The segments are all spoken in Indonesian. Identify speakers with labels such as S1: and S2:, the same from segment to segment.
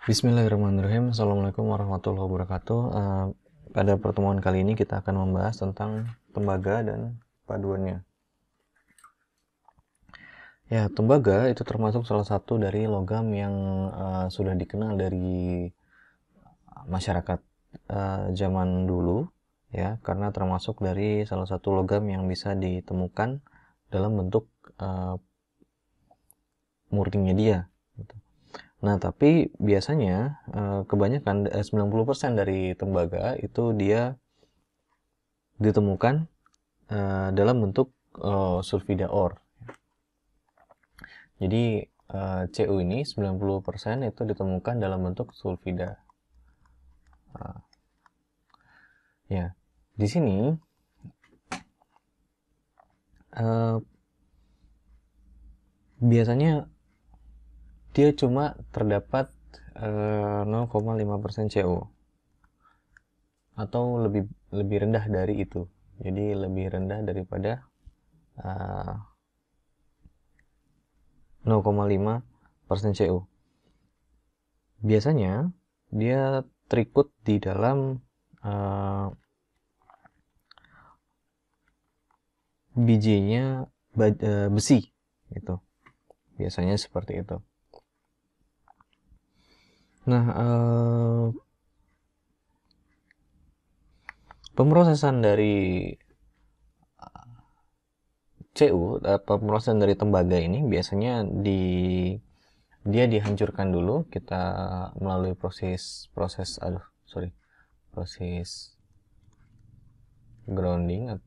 S1: Bismillahirrahmanirrahim. Assalamualaikum warahmatullahi wabarakatuh. Eh, pada pertemuan kali ini kita akan membahas tentang tembaga dan paduannya. Ya, tembaga itu termasuk salah satu dari logam yang eh, sudah dikenal dari masyarakat eh, zaman dulu, ya, karena termasuk dari salah satu logam yang bisa ditemukan dalam bentuk murninya dia, Nah, tapi biasanya eh, kebanyakan 90% eh, dari tembaga itu dia ditemukan eh, dalam bentuk sulfida ore. Jadi Cu ini 90% itu ditemukan dalam bentuk sulfida. Ah. Ya, di sini biasanya dia cuma terdapat eh, 0,5% CO atau lebih lebih rendah dari itu. Jadi lebih rendah daripada eh, 0,5% CO. Biasanya dia terikut di dalam eh, bijinya eh, besi gitu. Biasanya seperti itu. Nah, uh, pemrosesan dari eh, CU, eh, pemrosesan dari tembaga ini biasanya di dia dihancurkan dulu kita melalui proses proses aduh sorry proses grounding uh,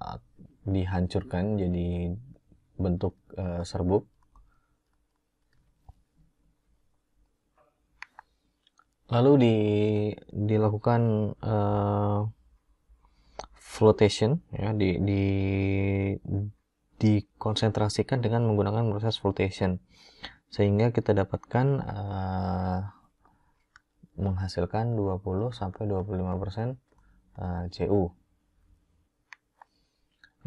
S1: uh, dihancurkan jadi bentuk uh, serbuk lalu di dilakukan uh, flotation ya di di dikonsentrasikan dengan menggunakan proses flotation sehingga kita dapatkan uh, menghasilkan 20 sampai 25 persen uh, CU.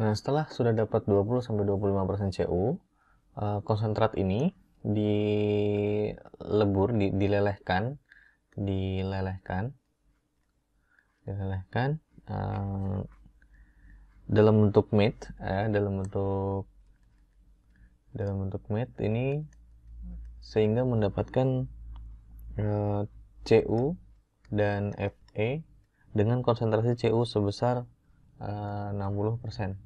S1: Nah setelah sudah dapat 20 sampai 25 persen CU, uh, konsentrat ini dilebur, di dilelehkan dilelehkan dilelehkan uh, dalam bentuk mate ya, dalam bentuk dalam bentuk mate ini sehingga mendapatkan uh, CU dan Fe dengan konsentrasi CU sebesar uh, 60%. 60%.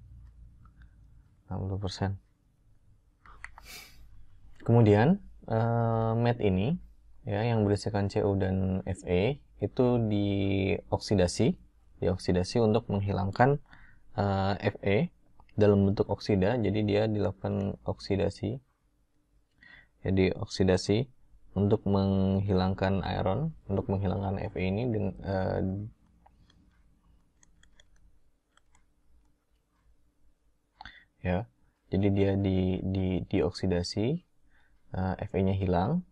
S1: Kemudian uh, eh, met ini ya yang berisikan CO dan Fe itu dioksidasi dioksidasi untuk menghilangkan uh, eh, Fe dalam bentuk oksida jadi dia dilakukan oksidasi jadi ya, oksidasi untuk menghilangkan iron untuk menghilangkan Fe ini dan uh, eh, ya jadi dia di di dioksidasi uh, eh, Fe-nya hilang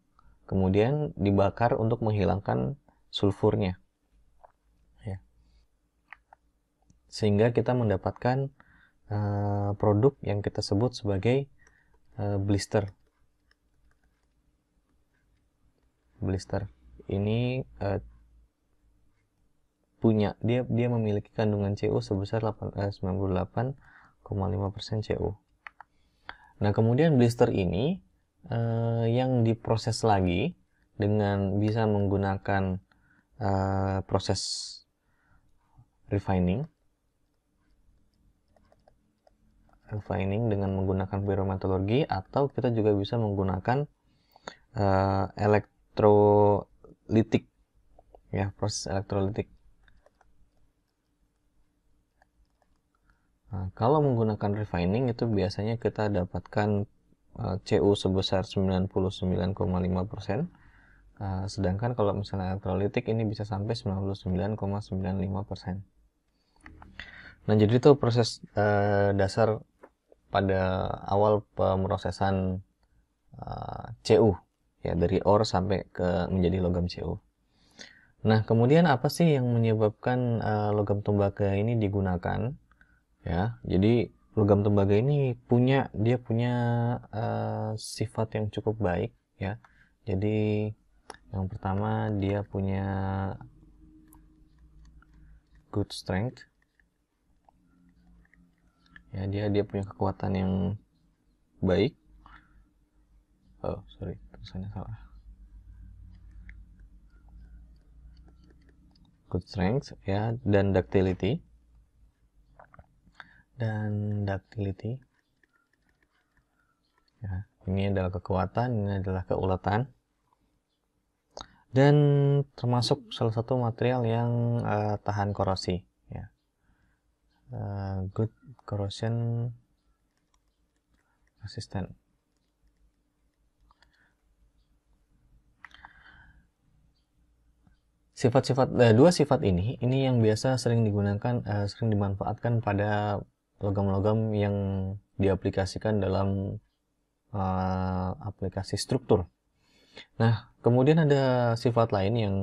S1: kemudian dibakar untuk menghilangkan sulfurnya. Ya. Sehingga kita mendapatkan uh, produk yang kita sebut sebagai uh, blister. Blister ini uh, punya dia dia memiliki kandungan CO sebesar 98,5% CO. Nah, kemudian blister ini uh, yang diproses lagi dengan bisa menggunakan uh, proses refining refining dengan menggunakan biometologi atau kita juga bisa menggunakan uh, elektrolitik ya proses elektrolitik nah, kalau menggunakan refining itu biasanya kita dapatkan Eh, CU sebesar 99,5%. Eh, sedangkan kalau misalnya elektrolitik ini bisa sampai 99,95%. Nah, jadi itu proses eh, dasar pada awal pemrosesan CU ya dari OR sampai ke menjadi logam CU. Nah, kemudian apa sih yang menyebabkan logam tembaga ini digunakan? Ya, jadi logam tembaga ini punya dia punya uh, sifat yang cukup baik ya jadi yang pertama dia punya good strength ya dia dia punya kekuatan yang baik oh sorry tulisannya salah good strength ya dan ductility dan ductility ya, ini adalah kekuatan ini adalah keuletan dan termasuk salah satu material yang uh, tahan korosi ya. uh, good corrosion resistant sifat-sifat uh, dua sifat ini ini yang biasa sering digunakan uh, sering dimanfaatkan pada logam-logam yang diaplikasikan dalam uh, aplikasi struktur. Nah, kemudian ada sifat lain yang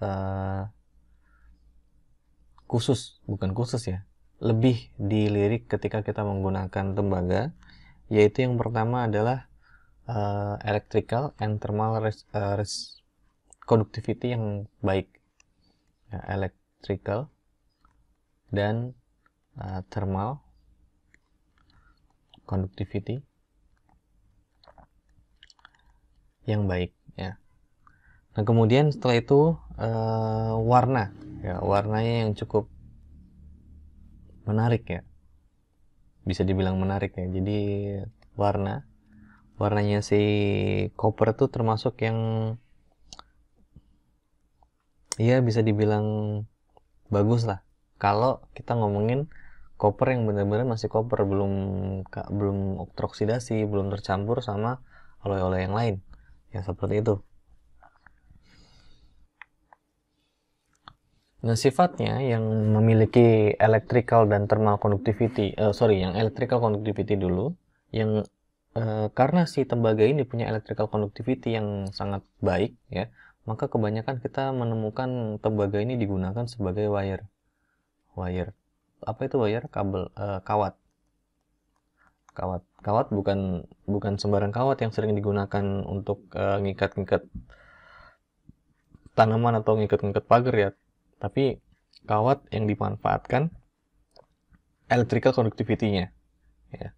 S1: uh, khusus, bukan khusus ya, lebih dilirik ketika kita menggunakan tembaga, yaitu yang pertama adalah uh, electrical and thermal res, conductivity yang baik, ya, electrical dan uh, thermal conductivity yang baik ya. Nah kemudian setelah itu uh, warna ya warnanya yang cukup menarik ya bisa dibilang menarik ya. Jadi warna warnanya si copper tuh termasuk yang iya bisa dibilang bagus lah kalau kita ngomongin koper yang benar-benar masih koper belum belum teroksidasi belum tercampur sama oleh-oleh yang lain ya seperti itu Nah, sifatnya yang memiliki electrical dan thermal conductivity, uh, sorry, yang electrical conductivity dulu, yang uh, karena si tembaga ini punya electrical conductivity yang sangat baik, ya, maka kebanyakan kita menemukan tembaga ini digunakan sebagai wire, wire apa itu bayar kabel uh, kawat kawat kawat bukan bukan sembarang kawat yang sering digunakan untuk uh, ngikat-ngikat tanaman atau ngikat-ngikat pagar ya tapi kawat yang dimanfaatkan electrical conductivity-nya ya.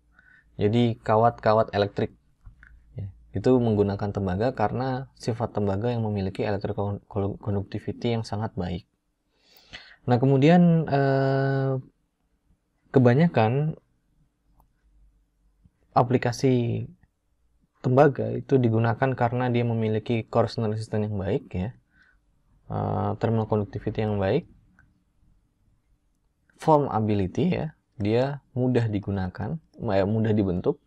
S1: jadi kawat-kawat elektrik ya. itu menggunakan tembaga karena sifat tembaga yang memiliki electrical conductivity yang sangat baik nah kemudian eh, kebanyakan aplikasi tembaga itu digunakan karena dia memiliki correctional resistance yang baik ya uh, eh, thermal conductivity yang baik form ability ya dia mudah digunakan eh, mudah dibentuk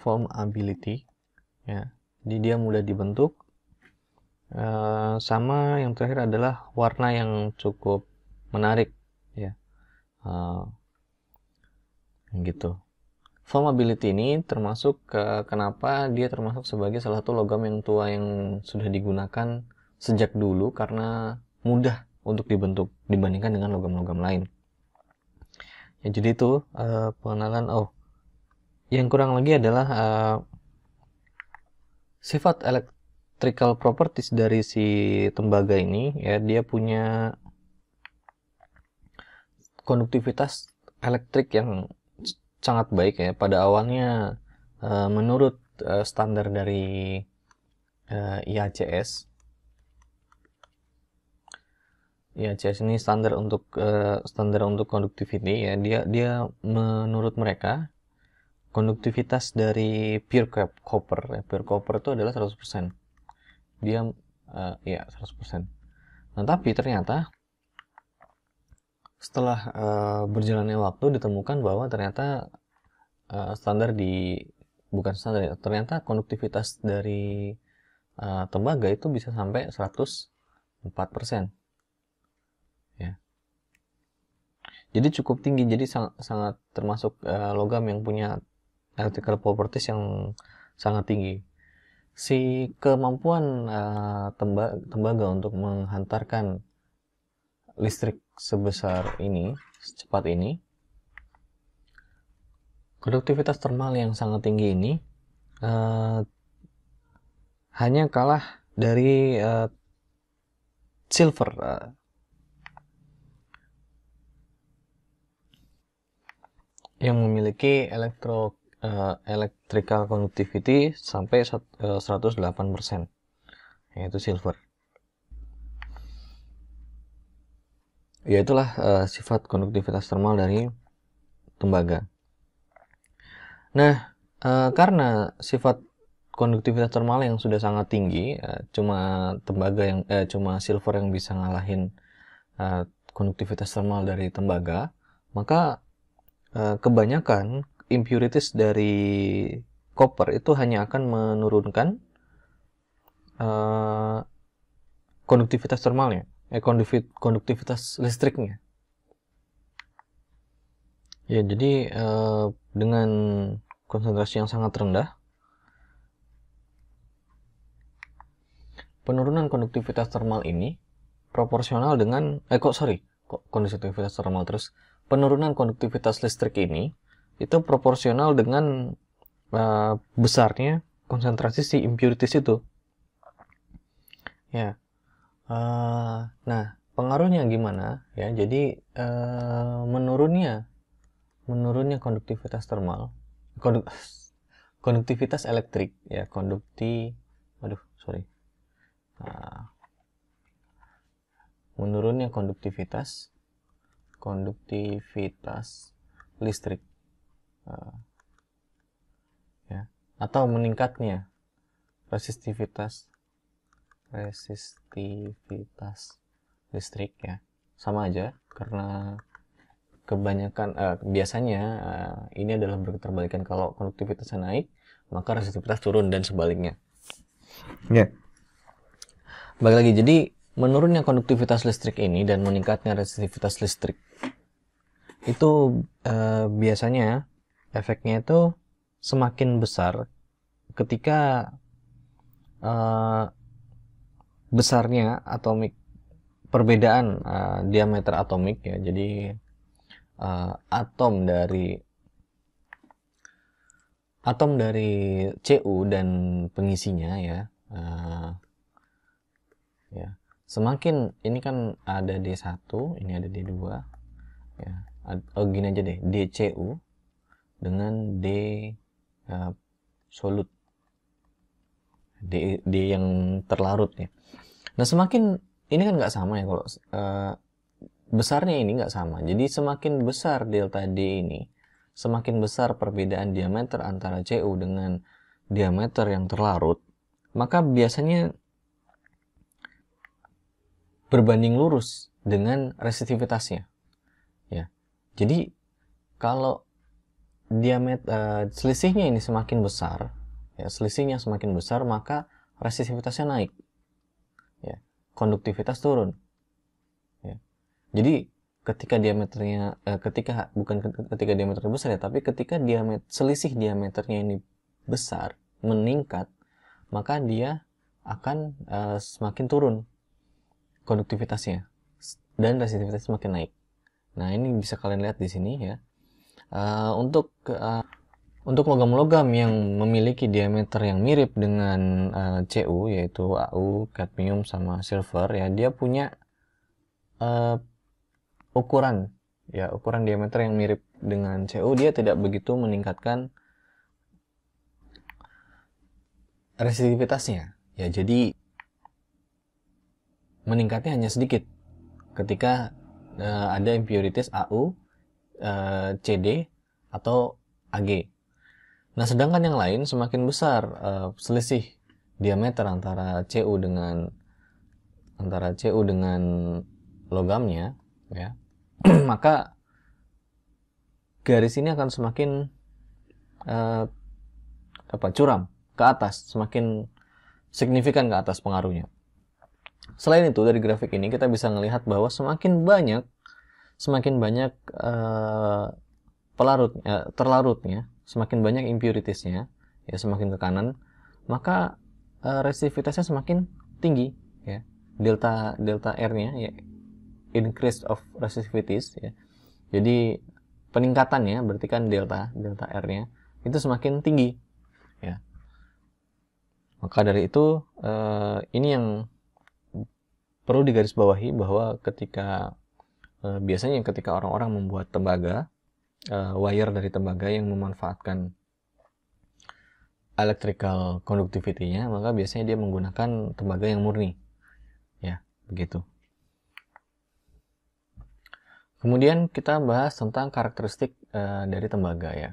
S1: form ability ya jadi dia mudah dibentuk uh, sama yang terakhir adalah warna yang cukup menarik uh, gitu formability ini termasuk ke, kenapa dia termasuk sebagai salah satu logam yang tua yang sudah digunakan sejak dulu karena mudah untuk dibentuk dibandingkan dengan logam-logam lain ya jadi itu uh, pengenalan oh yang kurang lagi adalah uh, sifat electrical properties dari si tembaga ini ya dia punya konduktivitas elektrik yang sangat baik ya pada awalnya uh, menurut uh, standar dari uh, eh, IACS ini standar untuk uh, standar untuk conductivity ya dia dia menurut mereka konduktivitas dari pure copper ya. pure copper itu adalah 100% dia uh, ya 100% nah tapi ternyata setelah uh, berjalannya waktu ditemukan bahwa ternyata uh, standar di bukan standar ya, ternyata konduktivitas dari uh, tembaga itu bisa sampai 104 persen ya jadi cukup tinggi jadi sang, sangat termasuk uh, logam yang punya electrical properties yang sangat tinggi si kemampuan uh, tembaga, tembaga untuk menghantarkan listrik sebesar ini, secepat ini, produktivitas termal yang sangat tinggi ini uh, hanya kalah dari uh, silver. Uh, yang memiliki elektro uh, electrical conductivity sampai 108% yaitu silver. ya itulah uh, sifat konduktivitas termal dari tembaga. Nah, uh, karena sifat konduktivitas termal yang sudah sangat tinggi, uh, cuma tembaga yang uh, cuma silver yang bisa ngalahin uh, konduktivitas termal dari tembaga, maka uh, kebanyakan impurities dari copper itu hanya akan menurunkan uh, konduktivitas termalnya eh, konduktivitas listriknya. Ya, jadi eh, dengan konsentrasi yang sangat rendah, penurunan konduktivitas termal ini proporsional dengan, eh kok sorry, kok konduktivitas termal terus, penurunan konduktivitas listrik ini itu proporsional dengan eh, besarnya konsentrasi si impurities itu. Ya, Ah, nah, pengaruhnya gimana? Ya, jadi uh, menurunnya menurunnya konduktivitas termal, konduk, konduktivitas elektrik, ya kondukti, aduh sorry, uh, menurunnya konduktivitas konduktivitas listrik, uh, ya atau meningkatnya resistivitas resistivitas listrik ya sama aja karena kebanyakan eh, biasanya eh, ini adalah berketerbalikan kalau konduktivitasnya naik maka resistivitas turun dan sebaliknya ya yeah. balik lagi jadi menurunnya konduktivitas listrik ini dan meningkatnya resistivitas listrik itu eh, biasanya efeknya itu semakin besar ketika uh, besarnya atomik perbedaan uh, diameter atomik ya. Jadi uh, atom dari atom dari Cu dan pengisinya ya. Uh, ya. Semakin ini kan ada D1, ini ada D2. Ya. Oh, gini aja deh, DCU dengan D uh, solut di, di yang terlarut ya. Nah semakin ini kan nggak sama ya kalau uh, besarnya ini nggak sama. Jadi semakin besar delta D ini, semakin besar perbedaan diameter antara CU dengan diameter yang terlarut, maka biasanya berbanding lurus dengan resistivitasnya. Ya. Jadi kalau diameter uh, selisihnya ini semakin besar, ya, selisihnya semakin besar maka resistivitasnya naik ya konduktivitas turun ya. jadi ketika diameternya eh, ketika bukan ketika diameternya besar ya tapi ketika diameter selisih diameternya ini besar meningkat maka dia akan eh, semakin turun konduktivitasnya dan resistivitas semakin naik nah ini bisa kalian lihat di sini ya uh, untuk uh, untuk logam-logam yang memiliki diameter yang mirip dengan uh, Cu yaitu Au, cadmium sama silver ya dia punya uh, ukuran ya ukuran diameter yang mirip dengan Cu dia tidak begitu meningkatkan resistivitasnya ya jadi meningkatnya hanya sedikit ketika uh, ada impurities AU, uh, CD atau AG Nah, sedangkan yang lain semakin besar uh, selisih diameter antara CU dengan antara CU dengan logamnya, ya. maka garis ini akan semakin uh, apa curam ke atas, semakin signifikan ke atas pengaruhnya. Selain itu dari grafik ini kita bisa melihat bahwa semakin banyak semakin banyak uh, pelarut uh, terlarutnya semakin banyak impuritiesnya, ya semakin ke kanan, maka uh, resistivitasnya semakin tinggi, ya. Delta delta R-nya ya increase of resistivities ya. Jadi peningkatannya berarti kan delta delta R-nya itu semakin tinggi, ya. Maka dari itu uh, ini yang perlu digarisbawahi bahwa ketika eh, biasanya ketika orang-orang membuat tembaga uh, wire dari tembaga yang memanfaatkan electrical conductivity-nya, maka biasanya dia menggunakan tembaga yang murni. Ya, begitu. Kemudian kita bahas tentang karakteristik uh, dari tembaga ya.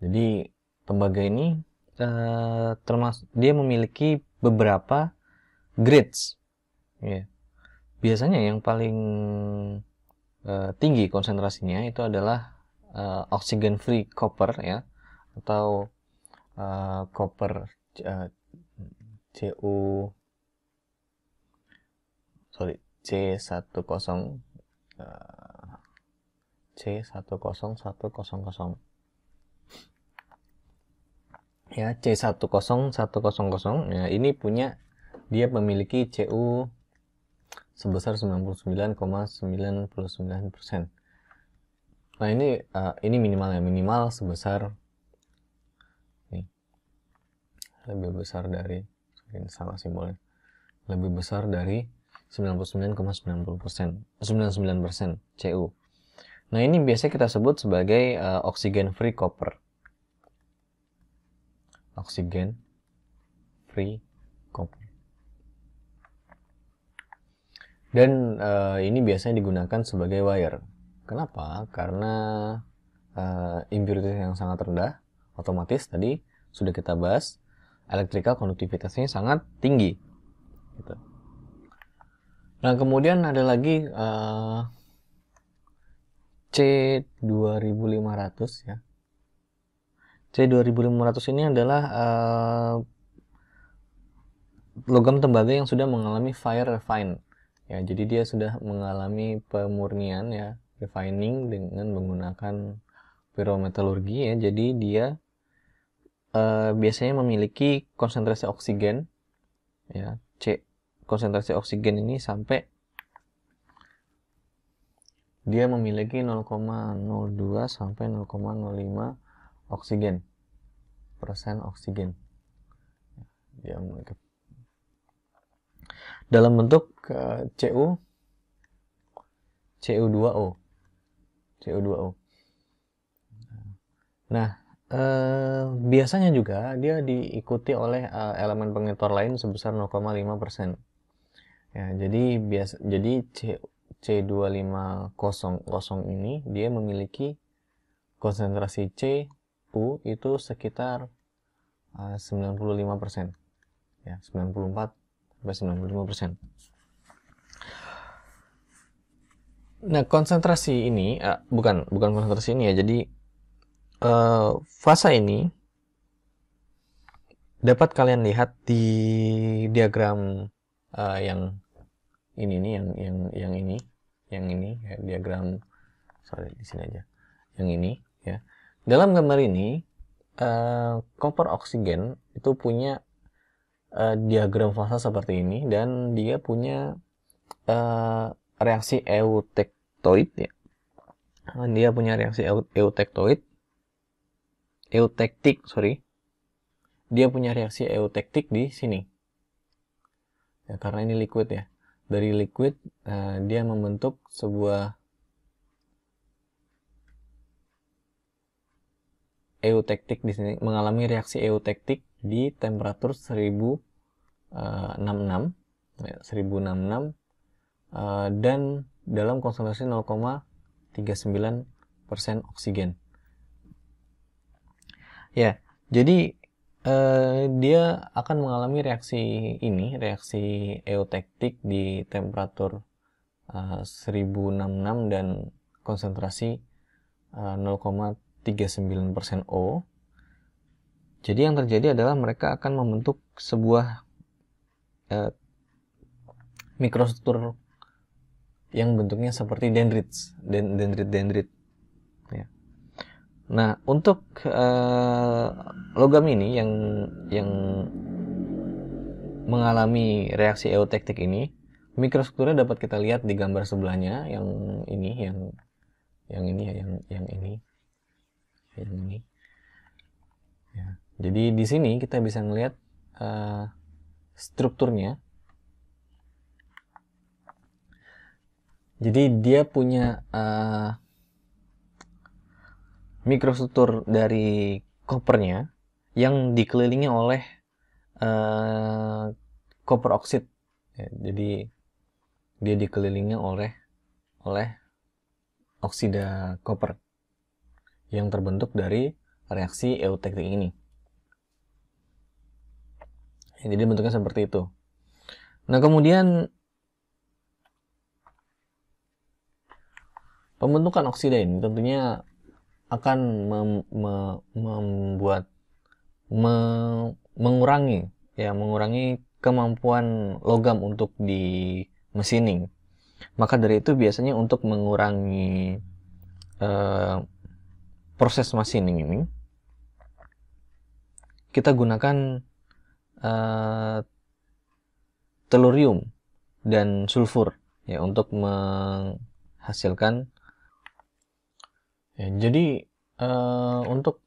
S1: Jadi tembaga ini uh, eh, termasuk dia memiliki beberapa grades. Ya. Biasanya yang paling uh, tinggi konsentrasinya itu adalah uh, oksigen free copper ya atau uh, copper uh, CU sorry C10 uh, C10100 ya C10100 ya ini punya dia memiliki CU sebesar 99,99% ,99%. Nah ini uh, ini minimal ya minimal sebesar nih lebih besar dari sorry, salah simbolnya lebih besar dari 99,90 99 Cu. Nah ini biasa kita sebut sebagai uh, eh, oksigen free copper. Oksigen free copper. Dan uh, ini biasanya digunakan sebagai wire Kenapa? Karena uh, yang sangat rendah, otomatis tadi sudah kita bahas, elektrikal konduktivitasnya sangat tinggi. Gitu. Nah, kemudian ada lagi uh, eh, C2500 ya. C2500 ini adalah uh, logam tembaga yang sudah mengalami fire refine. Ya, jadi dia sudah mengalami pemurnian ya, refining dengan menggunakan pyrometallurgi ya. Jadi dia uh, biasanya memiliki konsentrasi oksigen ya C konsentrasi oksigen ini sampai dia memiliki 0,02 sampai 0,05 oksigen persen oksigen dia ya, memiliki dalam bentuk eh, CU CU2O CO2O. Nah, eh, biasanya juga dia diikuti oleh eh, elemen pengitor lain sebesar 0,5%. Ya, jadi biasa jadi C, C2500 ini dia memiliki konsentrasi C U itu sekitar eh, 95%. Ya, 94 sampai 95%. Nah, konsentrasi ini uh, bukan bukan konsentrasi ini ya. Jadi uh, fase ini dapat kalian lihat di diagram uh, yang ini nih yang yang yang ini, yang ini ya, diagram sorry di sini aja. Yang ini ya. Dalam gambar ini uh, kompor oksigen itu punya uh, diagram fase seperti ini dan dia punya uh, reaksi eutektoid ya. Kan dia punya reaksi eutektoid. Eutektik, sorry. Dia punya reaksi eutektik di sini. Ya, karena ini liquid ya. Dari liquid uh, dia membentuk sebuah eutektik di sini mengalami reaksi eutektik di temperatur 1066 1066 eh, Eh, dan dalam konsentrasi 0,39% oksigen. Ya, jadi eh, dia akan mengalami reaksi ini, reaksi eotektik di temperatur eh, 1066 dan konsentrasi eh, 0,39 O. Jadi yang terjadi adalah mereka akan membentuk sebuah eh, mikrostruktur yang bentuknya seperti dendrit, dendrit dendrit. Ya. Nah, untuk uh, logam ini yang yang mengalami reaksi eotektik ini, mikrostrukturnya dapat kita lihat di gambar sebelahnya yang ini yang yang ini ya yang yang ini yang ini ya jadi di sini kita bisa melihat uh, eh, strukturnya jadi dia punya uh, mikrostruktur dari kopernya yang dikelilingi oleh uh, koper oksid ya, jadi dia dikelilingi oleh oleh oksida koper yang terbentuk dari reaksi eutektik ini ya, jadi bentuknya seperti itu nah kemudian Pembentukan oksida ini tentunya akan mem, me, membuat me, mengurangi ya mengurangi kemampuan logam untuk di mesining. Maka dari itu biasanya untuk mengurangi uh, proses mesining ini kita gunakan uh, telurium dan sulfur ya untuk menghasilkan Ya, jadi uh, untuk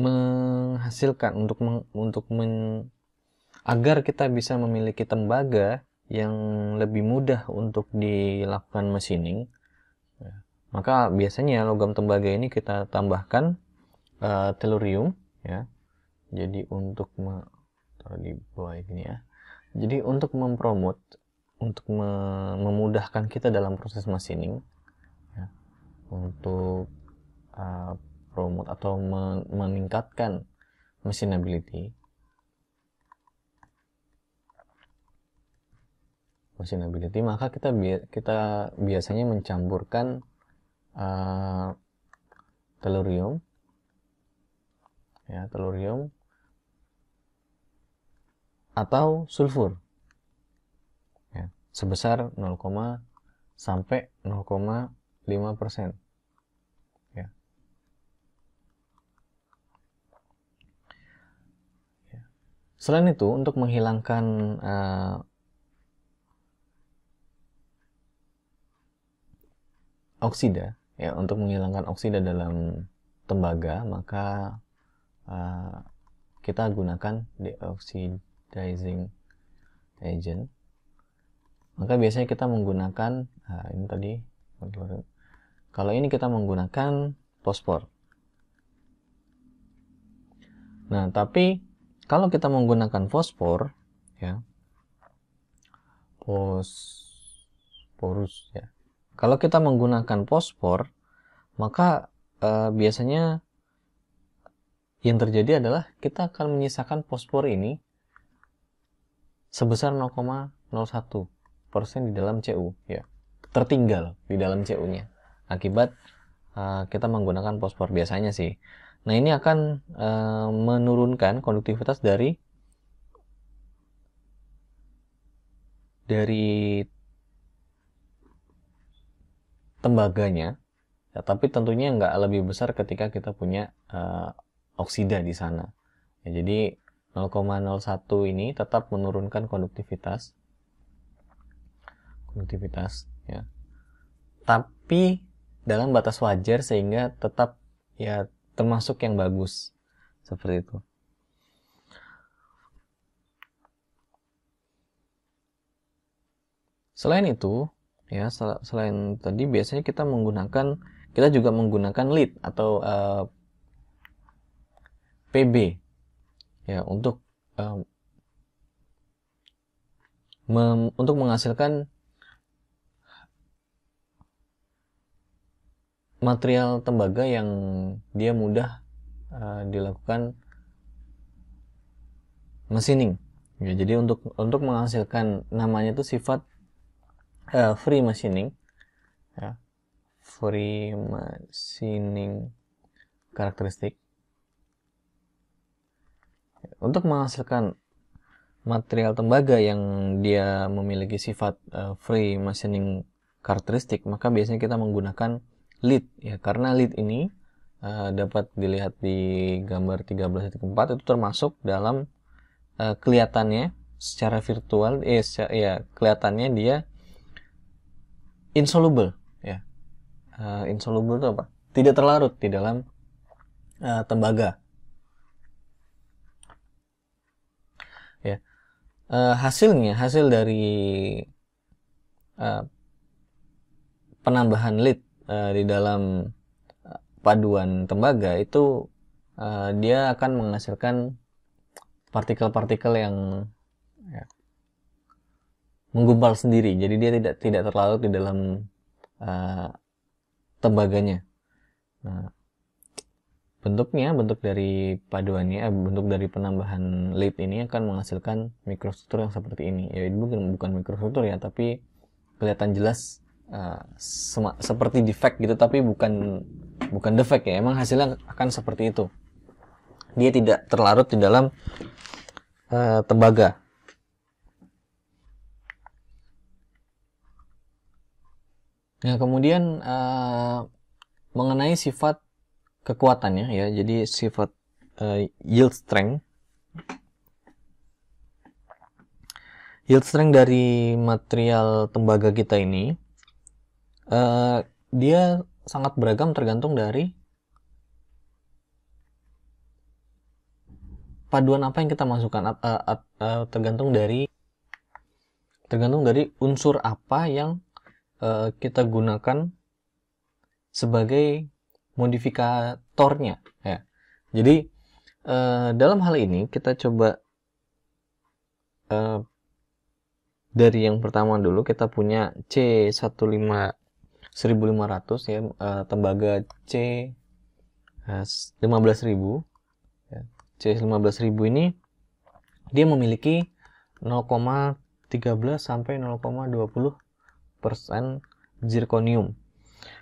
S1: menghasilkan untuk meng, untuk men, agar kita bisa memiliki tembaga yang lebih mudah untuk dilakukan machining, ya, maka biasanya logam tembaga ini kita tambahkan uh, eh, telurium ya. Jadi untuk me, di bawah ini ya. Jadi untuk mempromot untuk memudahkan kita dalam proses machining, untuk uh, promote atau meningkatkan machine ability maka kita bi kita biasanya mencampurkan uh, tellurium ya tellurium atau sulfur ya, sebesar 0, sampai 5%. Ya. ya. Selain itu, untuk menghilangkan uh, oksida, ya untuk menghilangkan oksida dalam tembaga, maka uh, kita gunakan deoxidizing agent. Maka biasanya kita menggunakan uh, ini tadi kalau ini kita menggunakan fosfor. Nah, tapi kalau kita menggunakan fosfor, ya, fosforus, ya. Kalau kita menggunakan fosfor, maka eh, biasanya yang terjadi adalah kita akan menyisakan fosfor ini sebesar 0,01 persen di dalam CU, ya, tertinggal di dalam CU-nya akibat uh, kita menggunakan fosfor biasanya sih. Nah ini akan uh, menurunkan konduktivitas dari dari tembaganya, ya, tapi tentunya nggak lebih besar ketika kita punya uh, oksida di sana. Ya, jadi 0,01 ini tetap menurunkan konduktivitas, konduktivitas, ya. Tapi dalam batas wajar sehingga tetap ya termasuk yang bagus seperti itu. Selain itu, ya sel selain tadi biasanya kita menggunakan kita juga menggunakan lead atau uh, eh, PB ya untuk uh, untuk menghasilkan material tembaga yang dia mudah uh, dilakukan machining. Ya, jadi untuk untuk menghasilkan namanya itu sifat uh, free machining. Ya. Free machining karakteristik. Untuk menghasilkan material tembaga yang dia memiliki sifat uh, free machining karakteristik, maka biasanya kita menggunakan lead ya karena lead ini uh, dapat dilihat di gambar 13.4 itu termasuk dalam uh, kelihatannya secara virtual eh secara, ya kelihatannya dia insoluble ya uh, insoluble itu apa tidak terlarut di dalam uh, tembaga ya uh, hasilnya hasil dari uh, penambahan lead Eh, di dalam eh, paduan tembaga itu uh, dia akan menghasilkan partikel-partikel yang ya, menggumpal sendiri. Jadi dia tidak tidak terlalu di dalam uh, tembaganya. Nah, bentuknya bentuk dari paduannya eh, bentuk dari penambahan lead ini akan menghasilkan mikrostruktur yang seperti ini ya ini bukan bukan mikrostruktur ya tapi kelihatan jelas uh, seperti defect gitu tapi bukan bukan defect ya emang hasilnya akan seperti itu dia tidak terlarut di dalam uh, tembaga nah kemudian uh, mengenai sifat kekuatannya ya jadi sifat uh, yield strength yield strength dari material tembaga kita ini Eh, dia sangat beragam tergantung dari paduan apa yang kita masukkan uh, uh, uh, tergantung dari tergantung dari unsur apa yang uh, kita gunakan sebagai modifikatornya ya jadi uh, dalam hal ini kita coba uh, dari yang pertama dulu kita punya c 15 1500 ya uh, tembaga C uh, eh, 15000 ya. C 15000 ini dia memiliki 0,13 sampai 0,20 persen zirconium.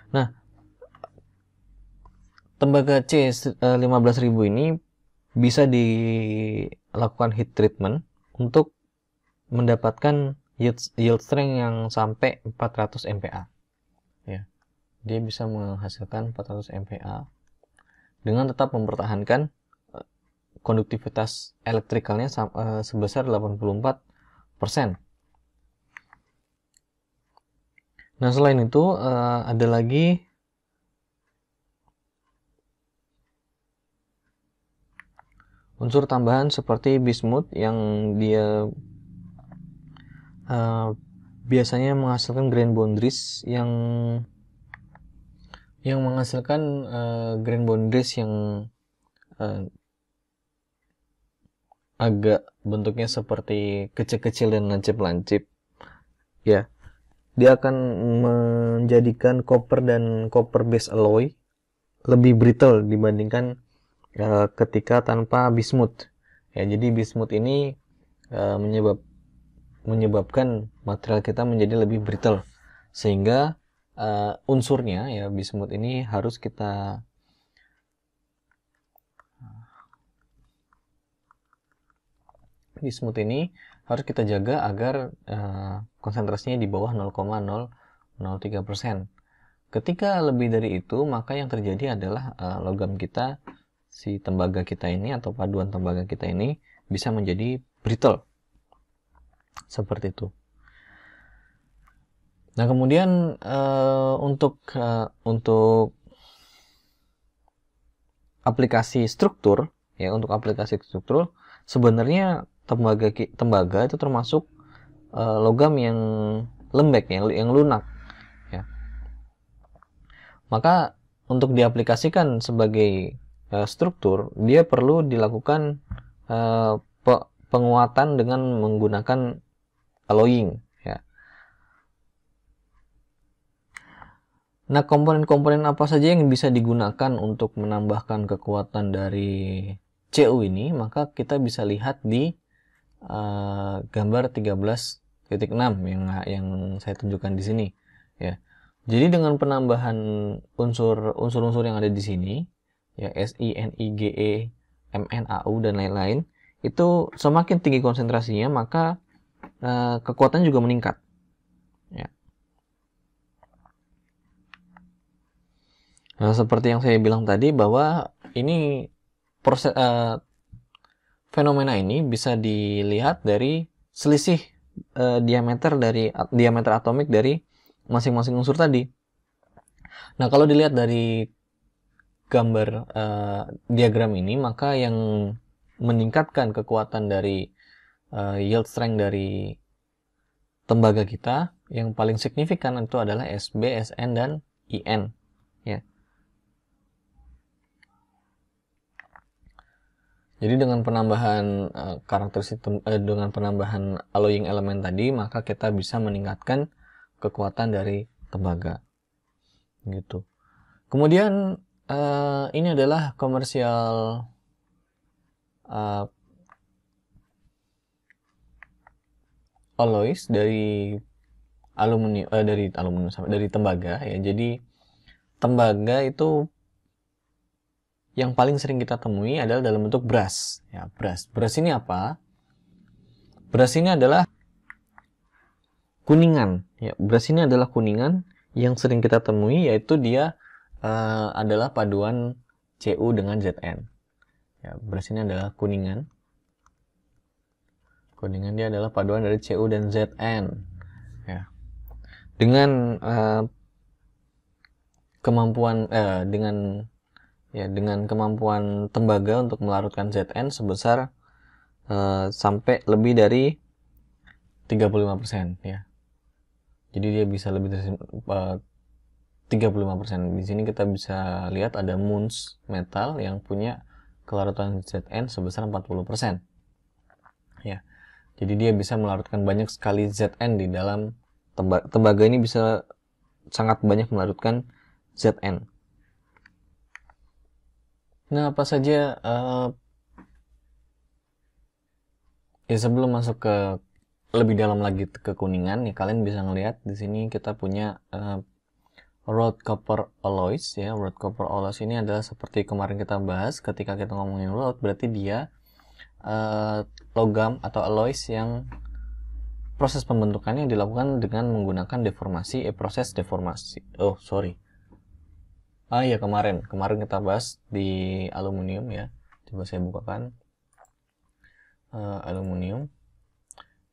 S1: Nah, tembaga C 15000 eh, ini bisa dilakukan heat treatment untuk mendapatkan yield, yield strength yang sampai 400 MPa dia bisa menghasilkan 400 MPa dengan tetap mempertahankan eh, konduktivitas elektrikalnya eh, sebesar 84%. Nah, selain itu eh, ada lagi unsur tambahan seperti bismut yang dia biasanya menghasilkan grain boundaries yang yang menghasilkan uh, grand boundaries yang uh, agak bentuknya seperti kecil-kecil dan lancip-lancip ya dia akan menjadikan copper dan copper base alloy lebih brittle dibandingkan uh, ketika tanpa bismuth ya jadi bismuth ini uh, menyebab menyebabkan material kita menjadi lebih brittle sehingga uh, unsurnya ya bismut ini harus kita bismut ini harus kita jaga agar uh, konsentrasinya di bawah 0,003 persen. Ketika lebih dari itu, maka yang terjadi adalah uh, logam kita, si tembaga kita ini atau paduan tembaga kita ini bisa menjadi brittle. Seperti itu. Nah kemudian uh, untuk uh, untuk aplikasi struktur ya untuk aplikasi struktur sebenarnya tembaga tembaga itu termasuk uh, logam yang lembek yang yang lunak ya. Maka untuk diaplikasikan sebagai uh, struktur dia perlu dilakukan uh, pe penguatan dengan menggunakan alloying Nah, komponen-komponen apa saja yang bisa digunakan untuk menambahkan kekuatan dari CU ini, maka kita bisa lihat di uh, gambar 13.6 yang yang saya tunjukkan di sini, ya. Jadi dengan penambahan unsur unsur-unsur yang ada di sini, ya SI, e A U dan lain-lain, itu semakin tinggi konsentrasinya, maka uh, eh, kekuatan juga meningkat. Ya. Nah, seperti yang saya bilang tadi bahwa ini proses uh, fenomena ini bisa dilihat dari selisih uh, diameter dari uh, diameter atomik dari masing-masing unsur tadi. Nah, kalau dilihat dari gambar uh, diagram ini, maka yang meningkatkan kekuatan dari uh, yield strength dari tembaga kita yang paling signifikan itu adalah SB, SN dan IN. Jadi dengan penambahan uh, karakter sistem uh, eh, dengan penambahan alloying elemen tadi maka kita bisa meningkatkan kekuatan dari tembaga. Gitu. Kemudian uh, ini adalah komersial uh, alloys dari aluminium uh, dari aluminium dari tembaga ya. Jadi tembaga itu yang paling sering kita temui adalah dalam bentuk beras. Ya, beras. Beras ini apa? Beras ini adalah kuningan. Ya, beras ini adalah kuningan yang sering kita temui yaitu dia uh, adalah paduan CU dengan ZN. Ya, beras ini adalah kuningan. Kuningan dia adalah paduan dari CU dan ZN. Ya. Dengan uh, kemampuan uh, dengan ya dengan kemampuan tembaga untuk melarutkan ZN sebesar uh, sampai lebih dari 35% ya. Jadi dia bisa lebih dari eh, uh, 35%. Di sini kita bisa lihat ada Moons Metal yang punya kelarutan ZN sebesar 40%. Ya. Jadi dia bisa melarutkan banyak sekali ZN di dalam tembaga. Tembaga ini bisa sangat banyak melarutkan ZN. Nah, apa saja uh, ya sebelum masuk ke lebih dalam lagi ke kuningan nih kalian bisa ngelihat di sini kita punya uh, road copper alloys ya road copper alloys ini adalah seperti kemarin kita bahas ketika kita ngomongin road berarti dia uh, logam atau alloys yang proses pembentukannya dilakukan dengan menggunakan deformasi eh proses deformasi oh sorry ah ya kemarin kemarin kita bahas di aluminium ya coba saya bukakan uh, aluminium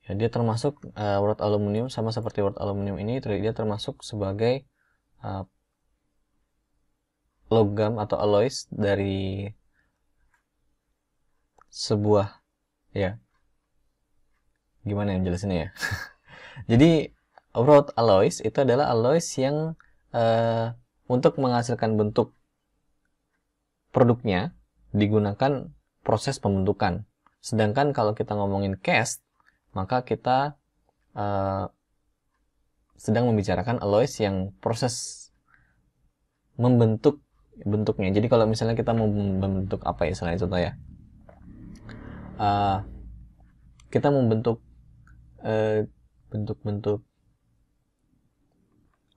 S1: ya dia termasuk uh, aluminium sama seperti wort aluminium ini dia termasuk sebagai uh, logam atau alloys dari sebuah ya gimana yang jelas ini ya, ya? jadi wrought alloys itu adalah alloys yang uh, untuk menghasilkan bentuk produknya digunakan proses pembentukan. Sedangkan kalau kita ngomongin cast, maka kita uh, sedang membicarakan alloys yang proses membentuk bentuknya. Jadi kalau misalnya kita mau membentuk apa ya selain contoh ya, uh, kita membentuk eh, bentuk-bentuk uh, bentuk -bentuk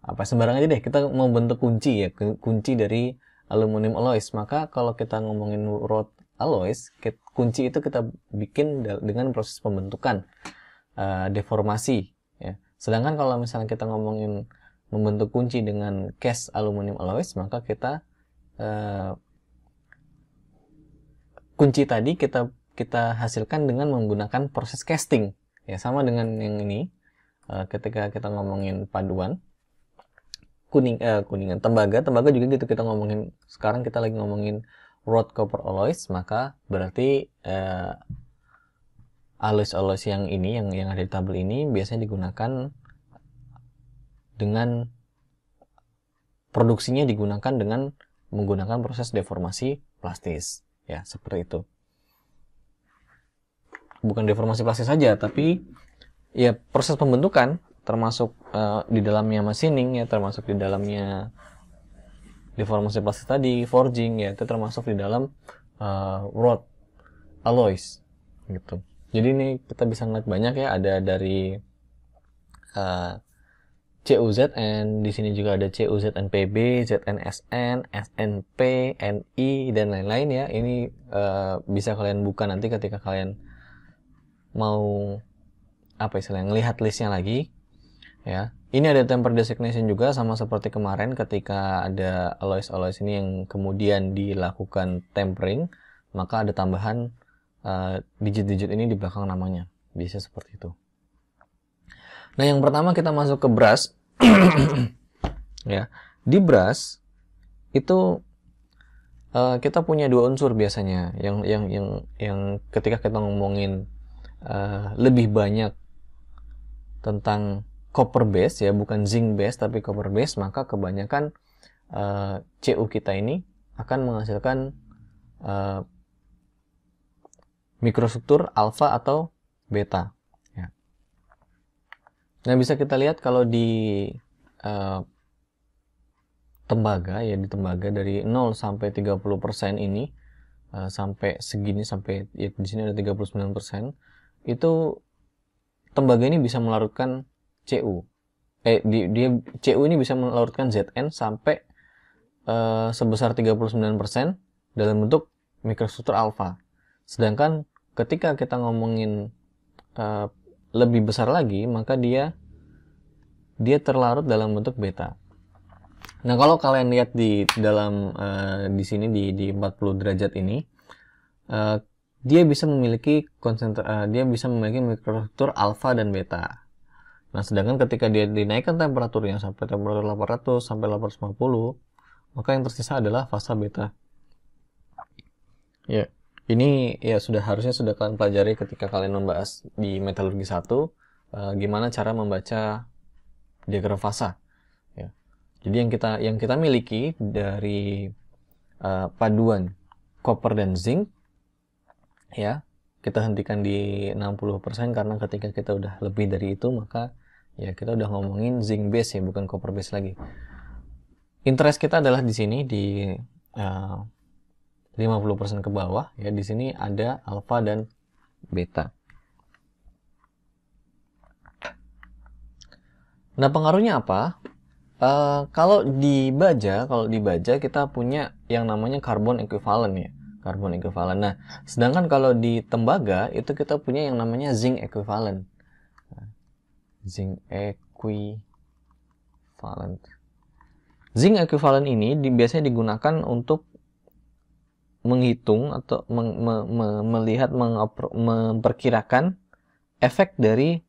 S1: apa sembarang aja deh kita mau bentuk kunci ya kunci dari aluminium alloys maka kalau kita ngomongin rod alloys kunci itu kita bikin dengan proses pembentukan uh, deformasi ya sedangkan kalau misalnya kita ngomongin membentuk kunci dengan cast aluminium alloys maka kita uh, kunci tadi kita kita hasilkan dengan menggunakan proses casting ya sama dengan yang ini uh, ketika kita ngomongin paduan kuning eh, kuningan tembaga tembaga juga gitu kita ngomongin sekarang kita lagi ngomongin rod copper alloys maka berarti eh, alloys alloys yang ini yang yang ada di tabel ini biasanya digunakan dengan produksinya digunakan dengan menggunakan proses deformasi plastis ya seperti itu bukan deformasi plastis saja tapi ya proses pembentukan termasuk Eh, di dalamnya machining ya termasuk di dalamnya deformasi plastik tadi forging ya itu termasuk di dalam uh, rod alloys gitu jadi ini kita bisa ngeliat banyak ya ada dari uh, eh, CUZN di sini juga ada CUZNPB, ZNSN, SNP, NI dan lain-lain ya. Ini uh, bisa kalian buka nanti ketika kalian mau apa istilahnya ngelihat listnya lagi ya ini ada temper designation juga sama seperti kemarin ketika ada alloys-alloys ini yang kemudian dilakukan tempering maka ada tambahan eh, digit-digit uh, ini di belakang namanya biasanya seperti itu nah yang pertama kita masuk ke brush ya di brush itu uh, kita punya dua unsur biasanya yang yang yang yang ketika kita ngomongin uh, lebih banyak tentang copper base ya bukan zinc base tapi copper base maka kebanyakan uh, Cu kita ini akan menghasilkan uh, mikrostruktur alfa atau beta. Ya. Nah bisa kita lihat kalau di uh, tembaga ya di tembaga dari 0 sampai 30 persen ini uh, sampai segini sampai ya, di sini ada 39 persen itu tembaga ini bisa melarutkan CU. Eh, di, dia CU ini bisa melarutkan ZN sampai eh, sebesar 39% dalam bentuk mikrostruktur alfa. Sedangkan ketika kita ngomongin eh, lebih besar lagi, maka dia dia terlarut dalam bentuk beta. Nah, kalau kalian lihat di dalam uh, di sini di di 40 derajat ini uh, dia bisa memiliki konsentra uh, dia bisa memiliki mikrostruktur alfa dan beta. Nah, sedangkan ketika dia dinaikkan temperaturnya sampai temperatur 800 sampai 850, maka yang tersisa adalah fase beta. Ya, ini ya sudah harusnya sudah kalian pelajari ketika kalian membahas di metalurgi 1 eh, gimana cara membaca diagram fasa. Ya. Jadi yang kita yang kita miliki dari eh, paduan copper dan zinc ya, kita hentikan di 60% karena ketika kita udah lebih dari itu maka ya kita udah ngomongin zinc base ya bukan copper base lagi interest kita adalah di sini di eh, uh, 50% ke bawah ya di sini ada alpha dan beta nah pengaruhnya apa uh, kalau dibaca kalau dibaca kita punya yang namanya karbon equivalent ya karbon equivalent nah sedangkan kalau di tembaga itu kita punya yang namanya zinc equivalent zinc equivalent. Zinc equivalent ini di, biasanya digunakan untuk menghitung atau meng, me, me, melihat memperkirakan efek dari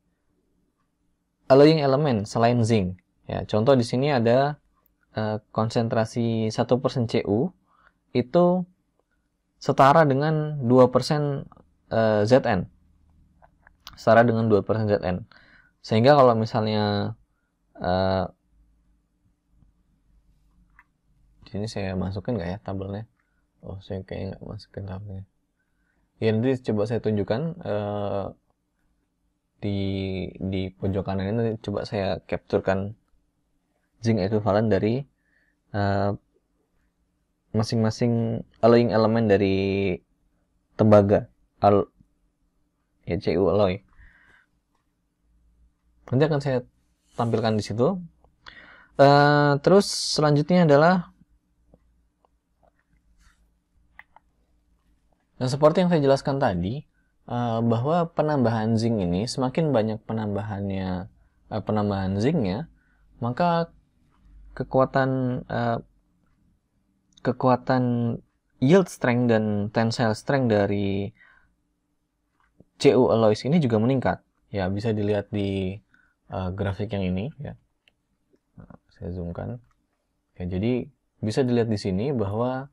S1: alloying elemen selain zinc. Ya, contoh di sini ada uh, konsentrasi 1% Cu itu setara dengan 2% uh, eh, Zn. Setara dengan 2% Zn sehingga kalau misalnya uh, ini saya masukin nggak ya tabelnya oh saya kayaknya nggak masukin tabelnya ya nanti coba saya tunjukkan uh, di di pojok kanan ini coba saya capturekan zinc equivalent dari uh, masing-masing alloying elemen dari tembaga al ya CU alloy nanti akan saya tampilkan di situ uh, terus selanjutnya adalah nah seperti yang saya jelaskan tadi eh, bahwa penambahan zinc ini semakin banyak penambahannya uh, penambahan zincnya maka kekuatan kekuatan yield strength dan tensile strength dari CU alloys ini juga meningkat. Ya, bisa dilihat di uh, grafik yang ini ya. Nah, saya zoomkan. Ya, jadi bisa dilihat di sini bahwa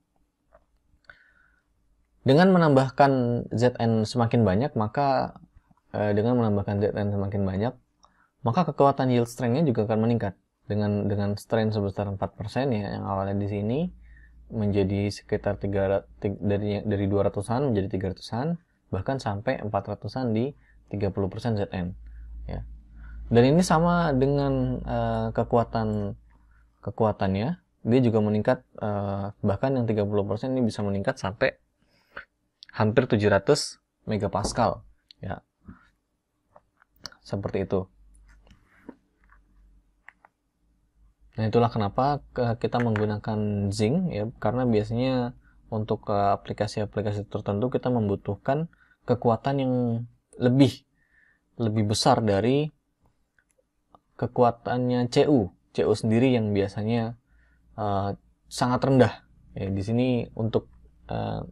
S1: dengan menambahkan ZN semakin banyak, maka eh, dengan menambahkan ZN semakin banyak, maka kekuatan yield strength-nya juga akan meningkat. Dengan dengan strain sebesar 4% ya yang awalnya di sini menjadi sekitar 300 dari dari 200-an menjadi 300-an, bahkan sampai 400-an di 30% ZN. Ya. Dan ini sama dengan uh, kekuatan kekuatannya, dia juga meningkat uh, bahkan yang 30% ini bisa meningkat sampai hampir 700 megapascal ya. Seperti itu. Nah, itulah kenapa kita menggunakan Zinc ya karena biasanya untuk eh, aplikasi-aplikasi tertentu kita membutuhkan kekuatan yang lebih lebih besar dari kekuatannya CU, CU sendiri yang biasanya uh, sangat rendah. Ya, di sini untuk uh,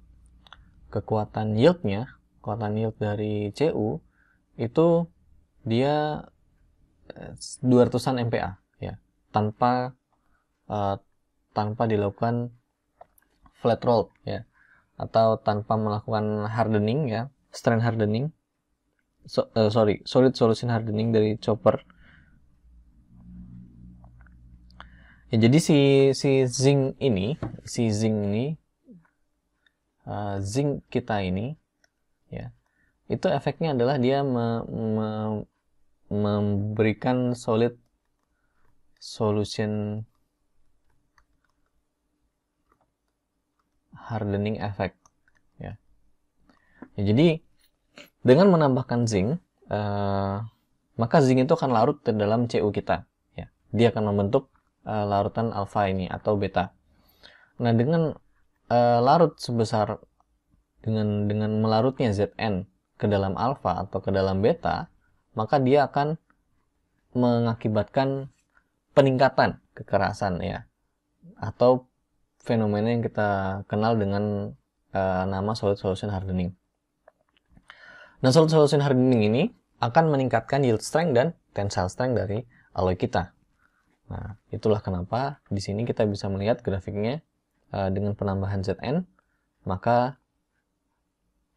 S1: kekuatan yieldnya, kekuatan yield dari CU itu dia 200-an MPa ya, tanpa uh, tanpa dilakukan flat roll ya atau tanpa melakukan hardening ya, strain hardening. So, uh, sorry, solid solution hardening dari chopper Ya jadi si si zinc ini, si zinc ini uh, zinc kita ini ya. Itu efeknya adalah dia me, me, memberikan solid solution hardening effect ya. ya jadi dengan menambahkan zinc uh, maka zinc itu akan larut ke dalam CU kita ya. Dia akan membentuk uh, larutan alfa ini atau beta. Nah, dengan uh, larut sebesar dengan dengan melarutnya Zn ke dalam alfa atau ke dalam beta, maka dia akan mengakibatkan peningkatan kekerasan ya atau fenomena yang kita kenal dengan uh, nama solid solution hardening. Nah, solid solution hardening ini akan meningkatkan yield strength dan tensile strength dari alloy kita. Nah, itulah kenapa di sini kita bisa melihat grafiknya eh, dengan penambahan Zn, maka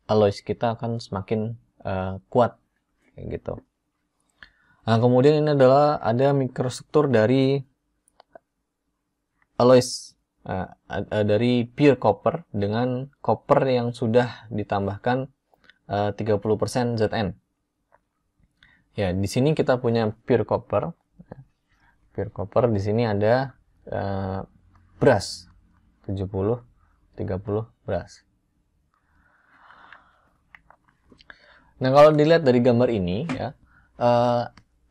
S1: alloys kita akan semakin eh, kuat kayak gitu. Nah, kemudian ini adalah ada mikrostruktur dari alloys eh, dari pure copper dengan copper yang sudah ditambahkan 30% Zn. Ya, di sini kita punya pure copper pure copper di sini ada uh, beras 70 30 beras Nah kalau dilihat dari gambar ini ya uh,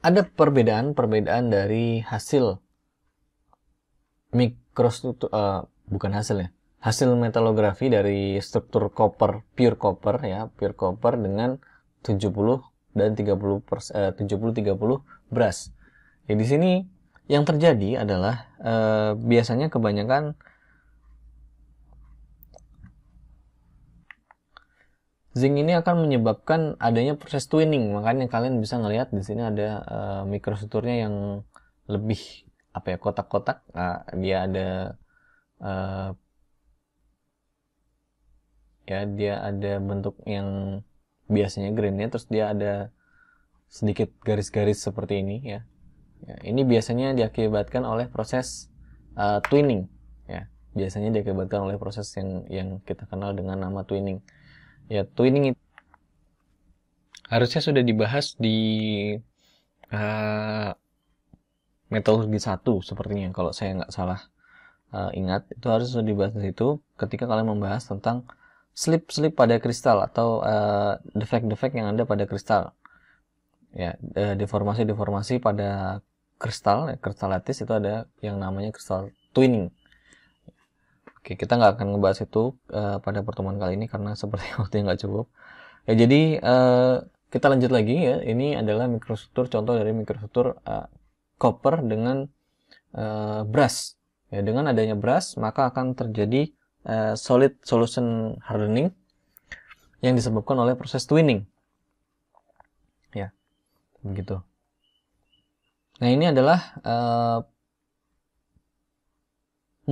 S1: ada perbedaan-perbedaan dari hasil mikrostruktur uh, eh, bukan hasilnya hasil metalografi dari struktur koper pure koper ya pure koper dengan 70 dan 30 pers, 70 30 beras. Ya di sini yang terjadi adalah eh, biasanya kebanyakan zinc ini akan menyebabkan adanya proses twinning. Makanya kalian bisa ngelihat di sini ada eh, mikrostrukturnya yang lebih apa ya kotak-kotak. Nah, dia ada eh, ya dia ada bentuk yang biasanya greennya terus dia ada sedikit garis-garis seperti ini ya Ya, ini biasanya diakibatkan oleh proses uh, twinning. Ya, biasanya diakibatkan oleh proses yang yang kita kenal dengan nama twinning. Ya, twinning itu harusnya sudah dibahas di uh, metodologi satu sepertinya kalau saya nggak salah uh, ingat itu harus sudah dibahas di situ ketika kalian membahas tentang slip slip pada kristal atau uh, defect defect yang ada pada kristal ya deformasi deformasi pada kristal, ya, kristal lattice itu ada yang namanya kristal twinning. Oke, kita nggak akan ngebahas itu uh, pada pertemuan kali ini karena seperti waktu yang nggak cukup. Ya, jadi uh, kita lanjut lagi ya. Ini adalah mikrostruktur contoh dari mikrostruktur uh, eh, koper dengan uh, brass. Ya, dengan adanya brass maka akan terjadi uh, solid solution hardening yang disebabkan oleh proses twinning. Ya, begitu. Nah, ini adalah uh, eh,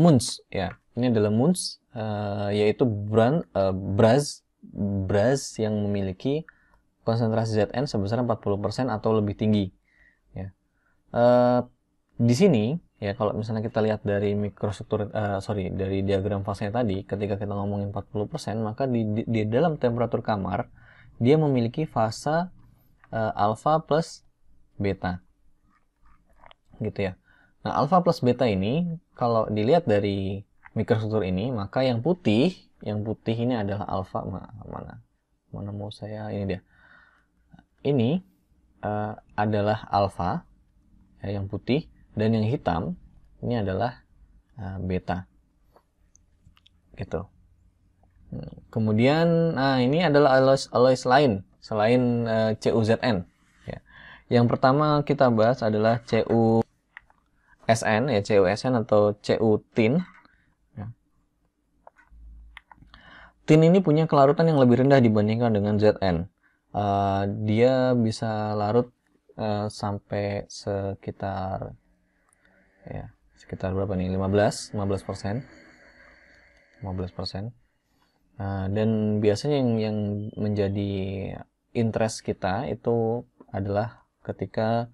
S1: Muns ya. Ini adalah Muns uh, eh, yaitu brand uh, Braz Braz yang memiliki konsentrasi ZN sebesar 40% atau lebih tinggi. Ya. Uh, di sini ya kalau misalnya kita lihat dari mikrostruktur uh, sorry dari diagram fasenya tadi ketika kita ngomongin 40% maka di, di, di dalam temperatur kamar dia memiliki fase uh, alfa plus beta gitu ya. Nah, alpha plus beta ini kalau dilihat dari mikrostruktur ini, maka yang putih, yang putih ini adalah alfa mana? Mana mau saya ini dia. Ini uh, adalah alpha ya, yang putih dan yang hitam ini adalah uh, beta. Gitu. Hmm, kemudian nah ini adalah alois alois lain selain uh, eh, CuZn ya. Yang pertama kita bahas adalah CU SN ya CUSN atau CUTIN. Ya. TIN ini punya kelarutan yang lebih rendah dibandingkan dengan ZN. Uh, eh, dia bisa larut uh, sampai sekitar ya, sekitar berapa nih? 15, 15 persen. 15 persen. Uh, dan biasanya yang, yang menjadi interest kita itu adalah ketika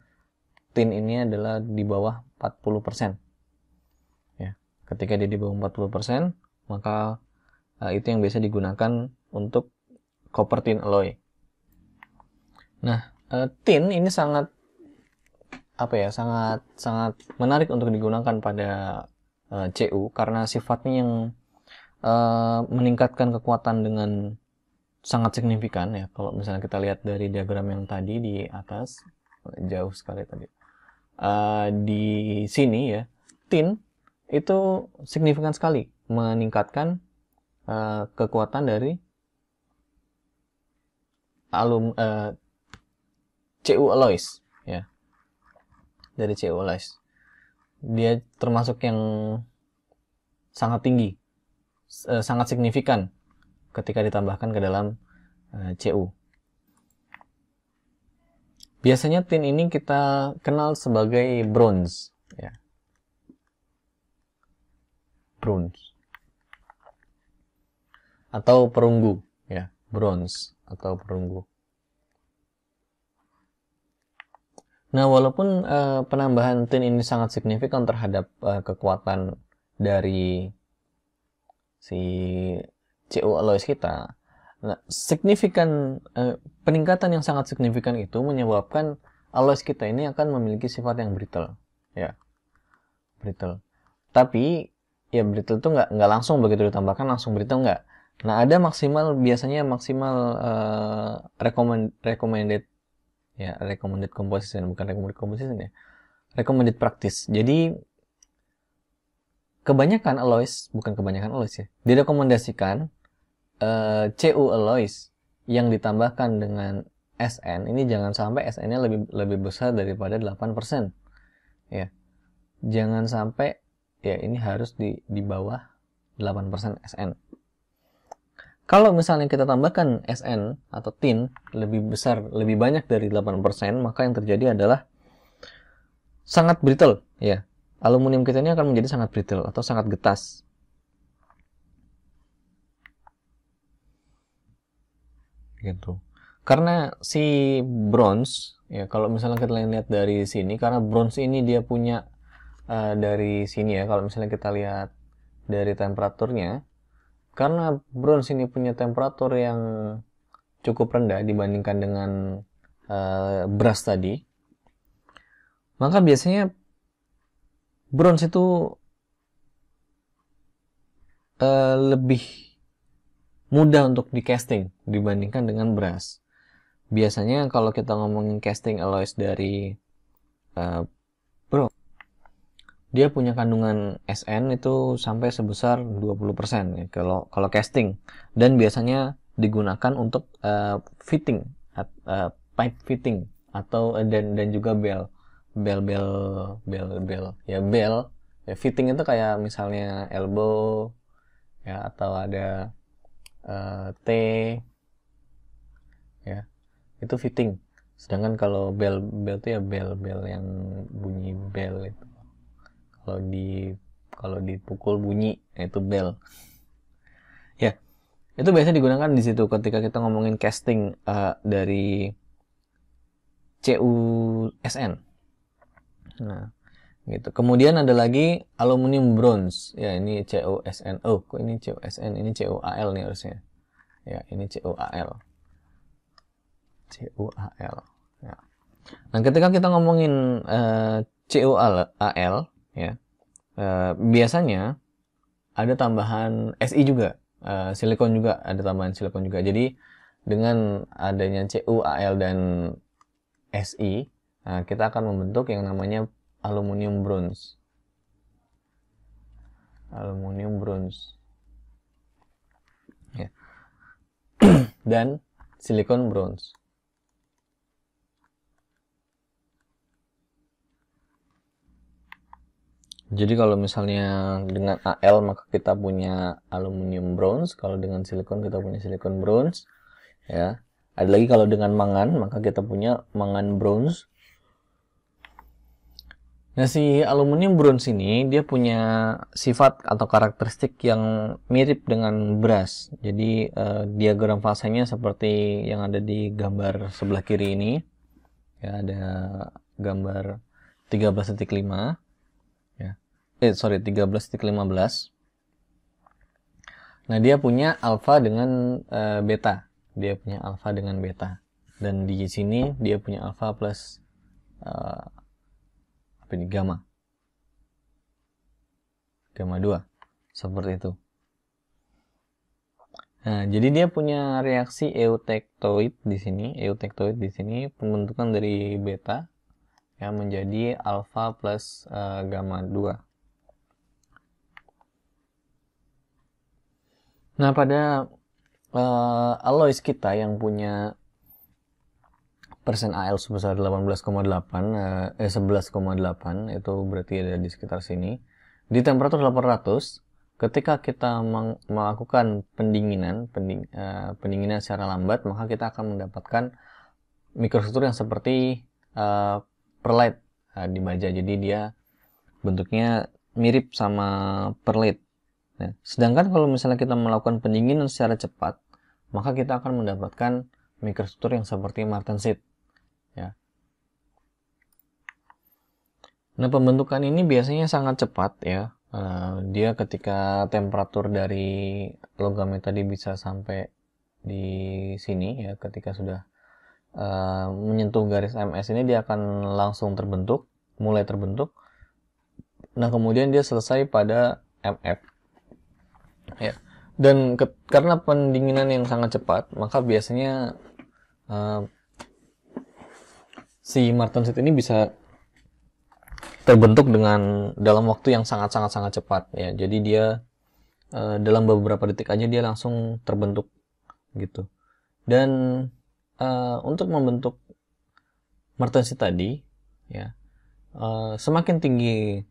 S1: tin ini adalah di bawah 40%. Ya, ketika dia di bawah 40%, maka uh, itu yang biasa digunakan untuk copper tin alloy. Nah, uh, tin ini sangat apa ya, sangat sangat menarik untuk digunakan pada uh, eh, CU karena sifatnya yang uh, meningkatkan kekuatan dengan sangat signifikan ya. Kalau misalnya kita lihat dari diagram yang tadi di atas jauh sekali tadi. Eh, di sini ya, tin itu signifikan sekali meningkatkan uh, kekuatan dari alum uh, eh, CU alloys ya. Dari CU alloys. Dia termasuk yang sangat tinggi, uh, sangat signifikan ketika ditambahkan ke dalam uh, CU. Biasanya tin ini kita kenal sebagai bronze. Ya. Bronze. Atau perunggu. ya Bronze atau perunggu. Nah, walaupun uh, penambahan tin ini sangat signifikan terhadap uh, kekuatan dari si CU alloys kita, Nah, signifikan eh, peningkatan yang sangat signifikan itu menyebabkan alloys kita ini akan memiliki sifat yang brittle, ya. Brittle. Tapi ya brittle itu nggak nggak langsung begitu ditambahkan langsung brittle nggak. Nah, ada maksimal biasanya maksimal recommended eh, recommend, recommended ya, recommended composition bukan recommended composition ya. Recommended practice. Jadi kebanyakan alloys, bukan kebanyakan alloys ya, direkomendasikan uh, eh, CU alloys yang ditambahkan dengan SN ini jangan sampai SN-nya lebih lebih besar daripada 8%. Ya. Jangan sampai ya ini harus di di bawah 8% SN. Kalau misalnya kita tambahkan SN atau TIN lebih besar, lebih banyak dari 8%, maka yang terjadi adalah sangat brittle ya. Aluminium kita ini akan menjadi sangat brittle atau sangat getas. gitu karena si bronze ya kalau misalnya kita lihat dari sini karena bronze ini dia punya uh, dari sini ya kalau misalnya kita lihat dari temperaturnya karena bronze ini punya temperatur yang cukup rendah dibandingkan dengan uh, eh, beras tadi maka biasanya bronze itu uh, lebih mudah untuk di casting dibandingkan dengan beras. Biasanya kalau kita ngomongin casting alloys dari uh, bro, dia punya kandungan SN itu sampai sebesar 20% ya, kalau kalau casting dan biasanya digunakan untuk uh, fitting at, uh, pipe fitting atau uh, dan dan juga bell bell bell bell bell ya bell ya fitting itu kayak misalnya elbow ya atau ada uh, T ya itu fitting sedangkan kalau bell bell itu ya bell bell yang bunyi bell itu kalau di kalau dipukul bunyi nah itu bell. ya itu biasanya digunakan di situ ketika kita ngomongin casting uh, dari CUSN nah gitu. Kemudian ada lagi aluminium bronze. Ya, ini COSNO. Oh, kok ini COSN? Ini COAL nih harusnya. Ya, ini COAL. COAL. Ya. Nah, ketika kita ngomongin uh, eh, COAL AL, ya. Uh, biasanya ada tambahan SI juga. Uh, silikon juga ada tambahan silikon juga. Jadi dengan adanya CuAl dan SI, nah, kita akan membentuk yang namanya aluminium bronze aluminium bronze ya. dan silikon bronze Jadi kalau misalnya dengan AL maka kita punya aluminium bronze, kalau dengan silikon kita punya silikon bronze, ya. Ada lagi kalau dengan mangan maka kita punya mangan bronze, Nah, si aluminium bronze ini dia punya sifat atau karakteristik yang mirip dengan beras. Jadi, eh, diagram fasenya seperti yang ada di gambar sebelah kiri ini. Ya, ada gambar 13.5 ya. Eh, sorry, 13.15. Nah, dia punya alfa dengan eh, beta. Dia punya alfa dengan beta. Dan di sini dia punya alfa plus eh, apa ini gamma gamma 2 seperti itu Nah, jadi dia punya reaksi eutectoid di sini, eutectoid di sini pembentukan dari beta yang menjadi alpha plus uh, gamma 2. Nah, pada uh, eh, alloys kita yang punya persen AL sebesar 18,8 eh 11,8 eh, itu berarti ada di sekitar sini. Di temperatur 800 ketika kita melakukan pendinginan pending, eh, pendinginan secara lambat maka kita akan mendapatkan mikrostruktur yang seperti eh, perlite eh, baja. Jadi dia bentuknya mirip sama perlite. Nah, sedangkan kalau misalnya kita melakukan pendinginan secara cepat maka kita akan mendapatkan mikrostruktur yang seperti martensit. Nah, pembentukan ini biasanya sangat cepat ya. Eh, dia ketika temperatur dari logamnya tadi bisa sampai di sini ya, ketika sudah uh, menyentuh garis MS ini dia akan langsung terbentuk, mulai terbentuk. Nah, kemudian dia selesai pada MF. Ya. Dan ke karena pendinginan yang sangat cepat, maka biasanya uh, si martensit ini bisa terbentuk dengan dalam waktu yang sangat-sangat-sangat cepat ya. Jadi dia uh, dalam beberapa detik aja dia langsung terbentuk gitu. Dan uh, untuk membentuk martensi tadi ya uh, semakin tinggi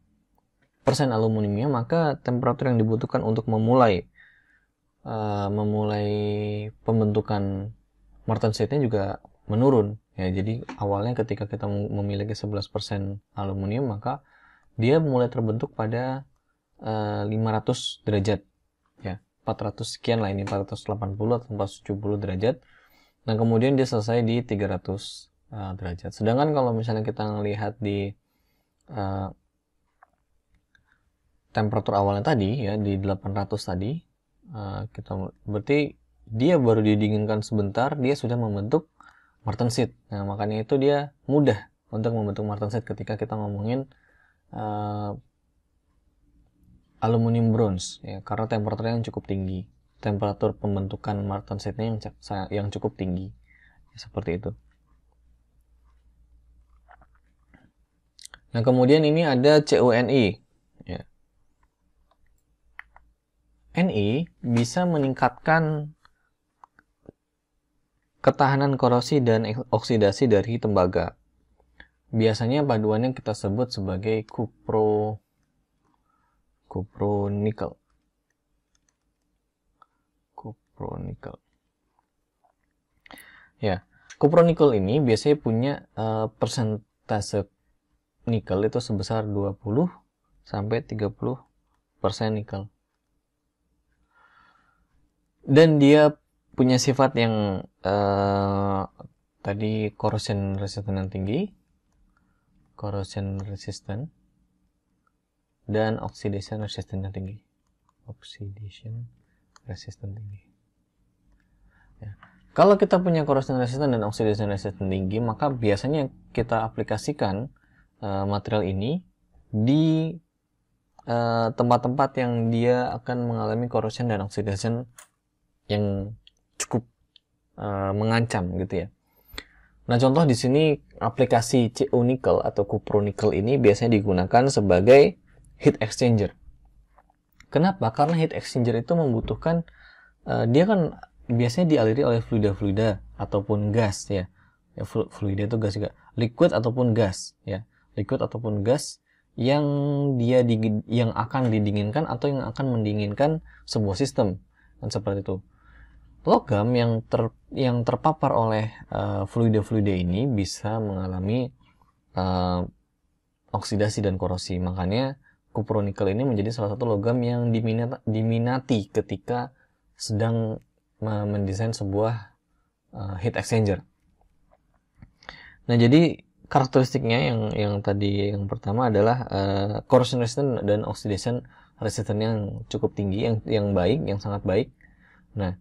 S1: persen aluminiumnya maka temperatur yang dibutuhkan untuk memulai uh, memulai pembentukan martensitnya juga menurun Ya, jadi awalnya ketika kita memiliki 11% aluminium, maka dia mulai terbentuk pada uh, eh, 500 derajat. Ya, 400 sekian lah ini, 480 atau 470 derajat. dan kemudian dia selesai di 300 uh, eh, derajat. Sedangkan kalau misalnya kita melihat di uh, temperatur awalnya tadi, ya, di 800 tadi, uh, kita berarti dia baru didinginkan sebentar, dia sudah membentuk martensit. Nah, makanya itu dia mudah untuk membentuk martensit ketika kita ngomongin uh, aluminium bronze ya karena temperaturnya yang cukup tinggi. Temperatur pembentukan martensitnya yang yang cukup tinggi. Ya, seperti itu. Nah, kemudian ini ada CUNI. Ya. NI bisa meningkatkan Ketahanan korosi dan oksidasi dari tembaga. Biasanya paduan yang kita sebut sebagai kupro nikel. Kupro nikel Ya, nikel ini biasanya punya uh, persentase nikel itu sebesar 20 sampai 30 persen nikel. Dan dia punya sifat yang uh, tadi corrosion resisten yang tinggi, corrosion resistant, dan oxidation resistant yang tinggi. Oxidation resistant tinggi. Ya. Kalau kita punya corrosion resistant dan oxidation resistant tinggi, maka biasanya kita aplikasikan uh, material ini di eh, tempat-tempat uh, yang dia akan mengalami corrosion dan oxidation yang cukup uh, mengancam gitu ya. Nah, contoh di sini aplikasi CO Nickel atau Cupro Nickel ini biasanya digunakan sebagai heat exchanger. Kenapa? Karena heat exchanger itu membutuhkan uh, dia kan biasanya dialiri oleh fluida-fluida ataupun gas ya. Ya flu, fluida itu gas juga. Liquid ataupun gas ya. Liquid ataupun gas yang dia yang akan didinginkan atau yang akan mendinginkan sebuah sistem. Dan seperti itu logam yang ter yang terpapar oleh eh, fluida-fluida uh, ini bisa mengalami uh, oksidasi dan korosi. Makanya kupronikel ini menjadi salah satu logam yang diminati, diminati ketika sedang uh, mendesain sebuah uh, heat exchanger. Nah, jadi karakteristiknya yang yang tadi yang pertama adalah uh, corrosion resistant dan oxidation resistant yang cukup tinggi, yang yang baik, yang sangat baik. Nah,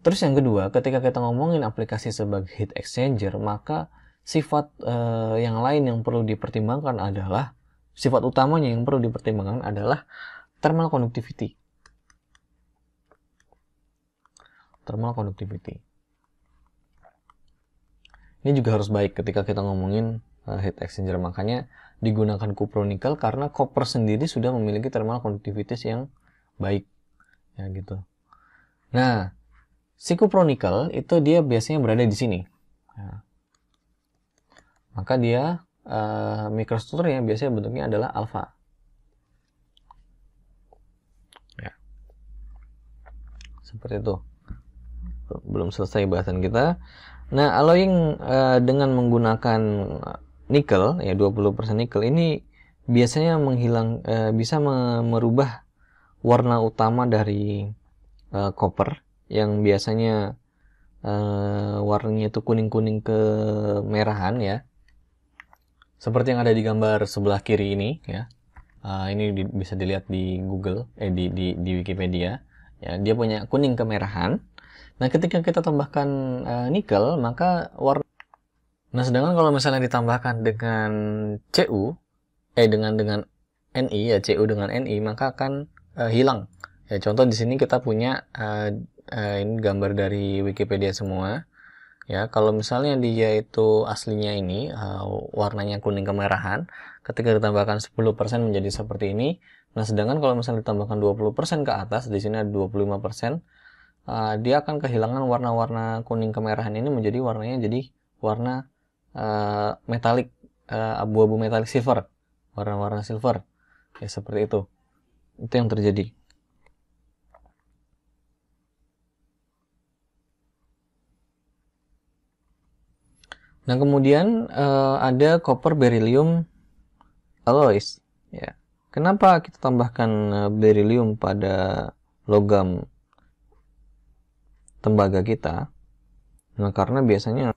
S1: Terus yang kedua, ketika kita ngomongin aplikasi sebagai heat exchanger, maka sifat uh, yang lain yang perlu dipertimbangkan adalah sifat utamanya yang perlu dipertimbangkan adalah thermal conductivity. Thermal conductivity. Ini juga harus baik ketika kita ngomongin uh, heat exchanger. Makanya digunakan cupronickel karena koper sendiri sudah memiliki thermal conductivity yang baik. Ya gitu. Nah, Sikupronikel itu dia biasanya berada di sini. Ya. maka dia uh, yang biasanya bentuknya adalah alfa. Ya. Seperti itu. Belum selesai bahasan kita. Nah, alloying uh, eh, dengan menggunakan nikel ya 20% nikel ini biasanya menghilang uh, bisa merubah warna utama dari uh, koper yang biasanya uh, warnanya itu kuning-kuning ke merahan ya. Seperti yang ada di gambar sebelah kiri ini ya. Uh, ini di, bisa dilihat di Google eh di di, di Wikipedia ya. Dia punya kuning kemerahan. Nah, ketika kita tambahkan uh, nikel, maka warna Nah, sedangkan kalau misalnya ditambahkan dengan CU eh dengan dengan NI ya CU dengan NI maka akan uh, hilang. Ya, contoh di sini kita punya uh, eh, ini gambar dari Wikipedia semua ya kalau misalnya dia itu aslinya ini uh, warnanya kuning kemerahan ketika ditambahkan 10% menjadi seperti ini nah sedangkan kalau misalnya ditambahkan 20% ke atas di sini ada 25% uh, eh, dia akan kehilangan warna-warna kuning kemerahan ini menjadi warnanya jadi warna uh, metalik uh, abu-abu metalik silver warna-warna silver ya seperti itu itu yang terjadi Nah, kemudian uh, ada koper beryllium alloys. Ya. Kenapa kita tambahkan eh, beryllium pada logam tembaga kita? Nah, karena biasanya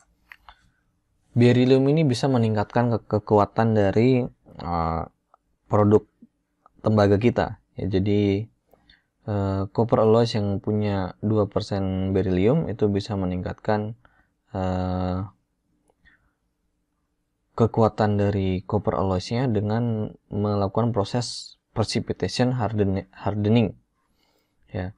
S1: beryllium ini bisa meningkatkan ke kekuatan dari uh, produk tembaga kita. Ya, jadi uh, copper alloys yang punya 2% beryllium itu bisa meningkatkan uh, kekuatan dari copper alloysnya dengan melakukan proses precipitation hardening. Ya.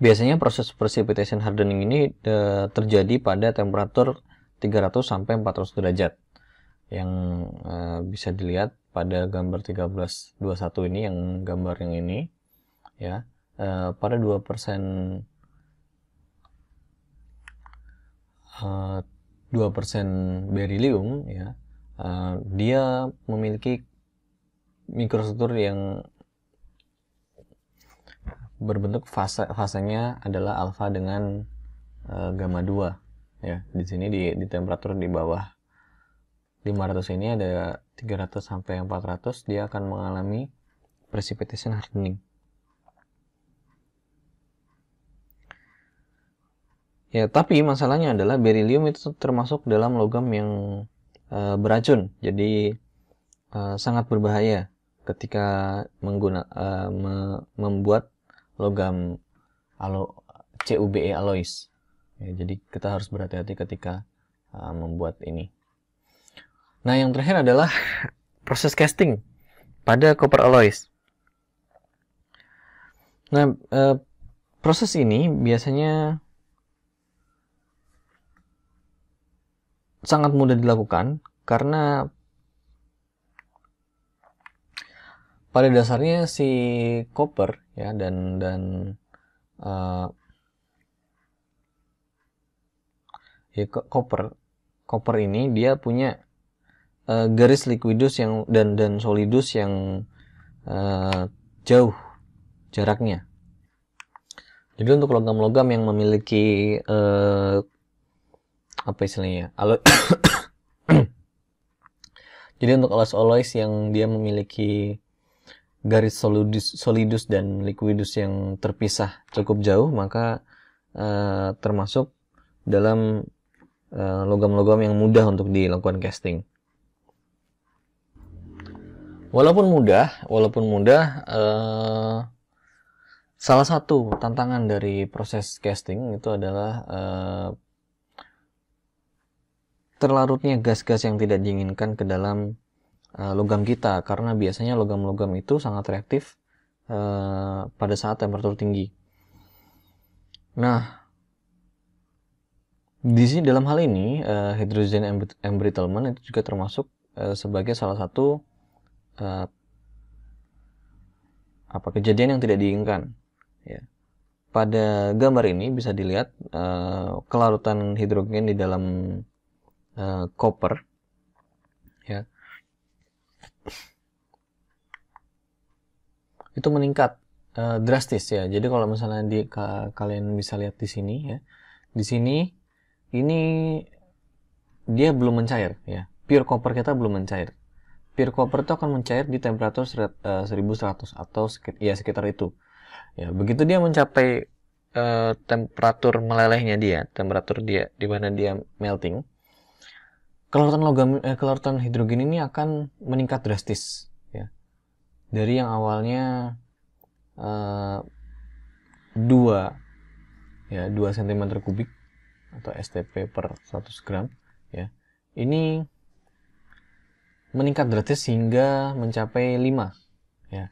S1: Biasanya proses precipitation hardening ini e, terjadi pada temperatur 300 sampai 400 derajat. Yang e, bisa dilihat pada gambar 1321 ini yang gambar yang ini ya. E, pada 2% 2% berilium ya uh, dia memiliki mikrostruktur yang berbentuk fase fasenya adalah alfa dengan uh, gamma 2 ya di sini di, di temperatur di bawah 500 ini ada 300 sampai 400 dia akan mengalami precipitation hardening Ya, tapi masalahnya adalah berilium itu termasuk dalam logam yang uh, beracun. Jadi uh, sangat berbahaya ketika mengguna uh, me membuat logam alo CUBE alloys. Ya, jadi kita harus berhati-hati ketika uh, membuat ini. Nah, yang terakhir adalah proses casting pada copper alloys. Nah, uh, proses ini biasanya sangat mudah dilakukan karena pada dasarnya si koper ya dan dan uh, ya koper koper ini dia punya uh, garis likuidus yang dan dan solidus yang uh, jauh jaraknya. Jadi untuk logam-logam yang memiliki uh, apa istilahnya Alo jadi untuk alas alois yang dia memiliki garis solidus, solidus dan liquidus yang terpisah cukup jauh maka uh, termasuk dalam logam eh, logam-logam yang mudah untuk dilakukan casting. Walaupun mudah, walaupun mudah, uh, salah satu tantangan dari proses casting itu adalah uh, terlarutnya gas-gas yang tidak diinginkan ke dalam uh, logam kita karena biasanya logam-logam itu sangat reaktif uh, pada saat temperatur tinggi. Nah, di sini dalam hal ini uh, eh, hydrogen embrittlement itu juga termasuk uh, sebagai salah satu uh, apa kejadian yang tidak diinginkan. Ya. Pada gambar ini bisa dilihat uh, kelarutan hidrogen di dalam uh, koper ya itu meningkat uh, drastis ya jadi kalau misalnya di ka, kalian bisa lihat di sini ya di sini ini dia belum mencair ya pure copper kita belum mencair pure copper itu akan mencair di temperatur seret, 1100 eh, atau sekitar, ya sekitar itu ya begitu dia mencapai uh, temperatur melelehnya dia temperatur dia di mana dia melting Kelarutan logam eh, kelautan hidrogen ini akan meningkat drastis ya. Dari yang awalnya eh, 2 ya dua cm kubik atau STP per 100 gram ya. Ini meningkat drastis hingga mencapai 5 ya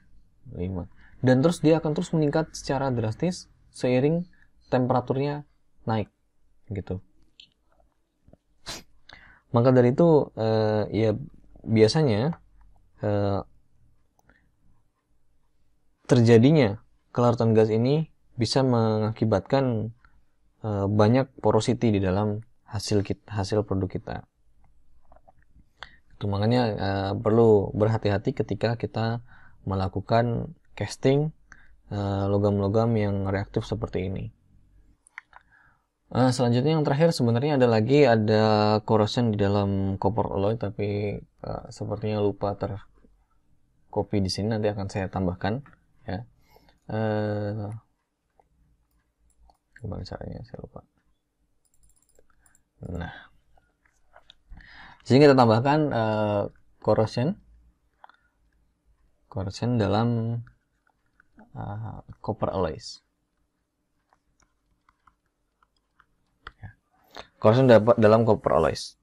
S1: 5 dan terus dia akan terus meningkat secara drastis seiring temperaturnya naik gitu maka dari itu uh, ya biasanya uh, terjadinya kelarutan gas ini bisa mengakibatkan uh, banyak porosity di dalam hasil kita, hasil produk kita. Itu makanya uh, perlu berhati-hati ketika kita melakukan casting logam-logam uh, yang reaktif seperti ini. Nah, selanjutnya yang terakhir sebenarnya ada lagi ada corrosion di dalam copper alloy tapi uh, sepertinya lupa terkopi di sini nanti akan saya tambahkan ya. Uh, gimana caranya saya lupa. Nah, sehingga kita tambahkan uh, corrosion corrosion dalam uh, copper alloys. corruption dapat dalam copper alloys.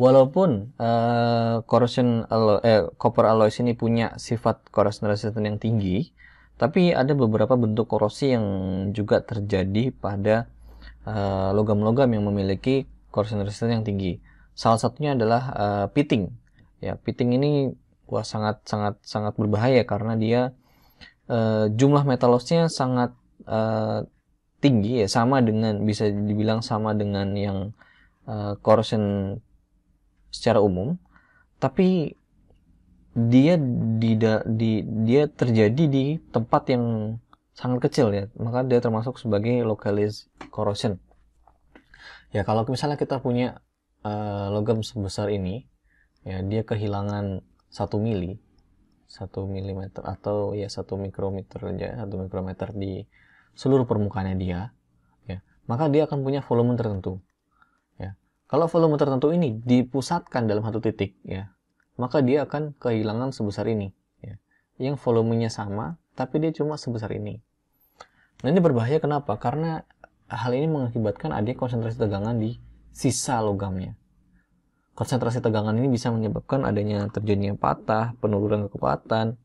S1: Walaupun uh, corrosion eh, copper alloys ini punya sifat corrosion resistant yang tinggi, tapi ada beberapa bentuk korosi yang juga terjadi pada logam eh, logam-logam yang memiliki corrosion resisten yang tinggi. Salah satunya adalah uh, pitting. Ya, pitting ini wah sangat sangat sangat berbahaya karena dia uh, jumlah metalosnya sangat uh, tinggi ya sama dengan bisa dibilang sama dengan yang uh, secara umum tapi dia di, di dia terjadi di tempat yang sangat kecil ya maka dia termasuk sebagai localized corrosion ya kalau misalnya kita punya uh, logam sebesar ini ya dia kehilangan satu mili satu milimeter atau ya satu mikrometer aja satu mikrometer di seluruh permukaannya dia, ya, maka dia akan punya volume tertentu. Ya. Kalau volume tertentu ini dipusatkan dalam satu titik, ya, maka dia akan kehilangan sebesar ini. Ya. Yang volumenya sama, tapi dia cuma sebesar ini. Nah ini berbahaya kenapa? Karena hal ini mengakibatkan adanya konsentrasi tegangan di sisa logamnya. Konsentrasi tegangan ini bisa menyebabkan adanya terjadinya patah, penurunan kekuatan,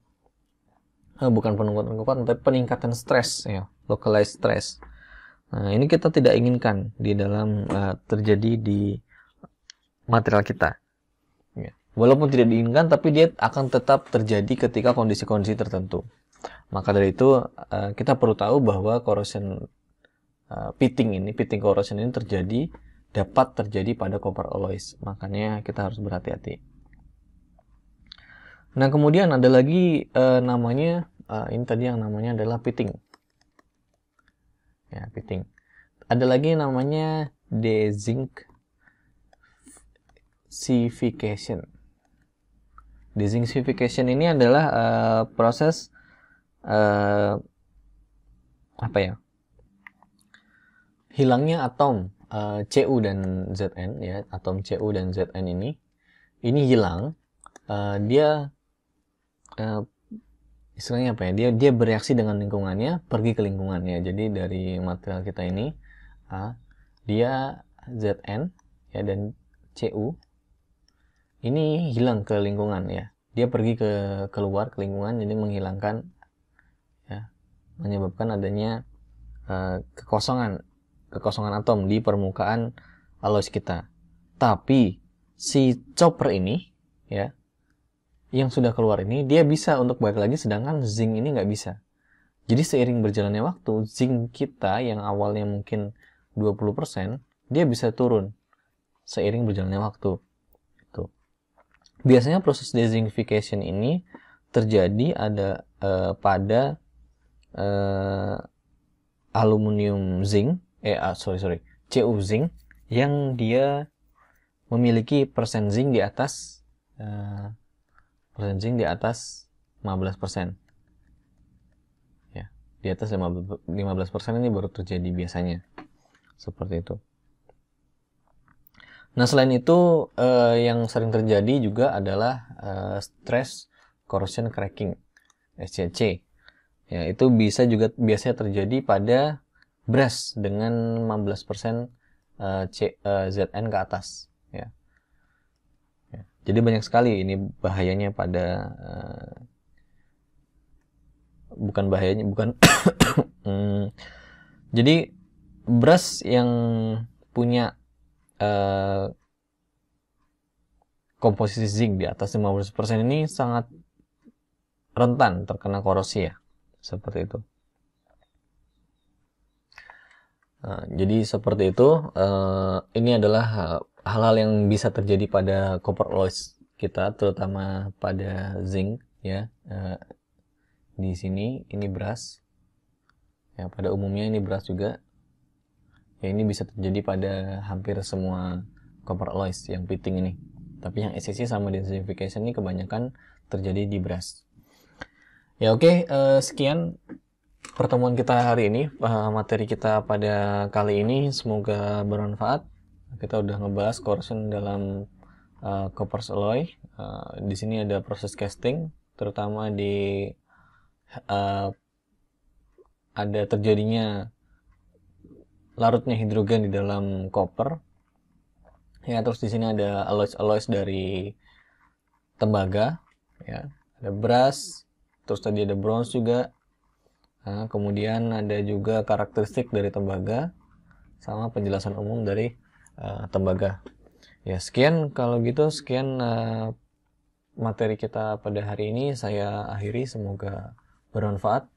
S1: eh, bukan penumpukan penumpukan, tapi peningkatan stres ya localized stress nah ini kita tidak inginkan di dalam uh, terjadi di material kita ya. walaupun tidak diinginkan tapi dia akan tetap terjadi ketika kondisi-kondisi tertentu maka dari itu uh, kita perlu tahu bahwa corrosion uh, eh, pitting ini pitting corrosion ini terjadi dapat terjadi pada copper alloys makanya kita harus berhati-hati Nah, kemudian ada lagi uh, namanya, uh, ini tadi yang namanya adalah pitting. Ya, pitting. Ada lagi namanya dezinc desincification. ini adalah uh, proses uh, apa ya? Hilangnya atom uh, Cu dan Zn ya, atom Cu dan Zn ini ini hilang. Uh, dia uh, istilahnya apa ya dia dia bereaksi dengan lingkungannya pergi ke lingkungannya jadi dari material kita ini A dia ZN ya dan CU ini hilang ke lingkungan ya dia pergi ke keluar ke lingkungan jadi menghilangkan ya menyebabkan adanya uh, kekosongan kekosongan atom di permukaan alloys kita tapi si chopper ini ya yang sudah keluar ini dia bisa untuk balik lagi sedangkan zinc ini nggak bisa. Jadi seiring berjalannya waktu, zinc kita yang awalnya mungkin 20%, dia bisa turun seiring berjalannya waktu. Tuh. Biasanya proses dezinfication ini terjadi ada uh, pada uh, aluminium zinc, eh uh, sorry sorry, Cu zinc yang dia memiliki persen zinc di atas eh, Persencing di atas 15%. Ya, di atas 15% ini baru terjadi biasanya. Seperti itu. Nah, selain itu eh, yang sering terjadi juga adalah eh, stress corrosion cracking SCC. Ya, itu bisa juga biasanya terjadi pada brass dengan 15% eh, C, eh, ZN ke atas. Jadi banyak sekali ini bahayanya pada uh, bukan bahayanya bukan hmm, jadi beras yang punya uh, komposisi zinc di atas 50% ini sangat rentan terkena korosi ya seperti itu. Nah, jadi seperti itu. Uh, ini adalah hal-hal yang bisa terjadi pada copper alloys kita terutama pada zinc ya uh, di sini ini beras ya pada umumnya ini beras juga ya ini bisa terjadi pada hampir semua copper alloys yang piting ini tapi yang SCC sama densification ini kebanyakan terjadi di beras ya oke okay, uh, eh, sekian pertemuan kita hari ini uh, materi kita pada kali ini semoga bermanfaat kita udah ngebahas corrosion dalam uh, eh, copper alloy. Uh, eh, di sini ada proses casting, terutama di uh, ada terjadinya larutnya hidrogen di dalam koper. Ya, terus di sini ada alloys-alloys dari tembaga, ya. Ada brass, terus tadi ada bronze juga. Nah, kemudian ada juga karakteristik dari tembaga sama penjelasan umum dari uh, tembaga. Ya, sekian kalau gitu sekian uh, materi kita pada hari ini saya akhiri semoga bermanfaat.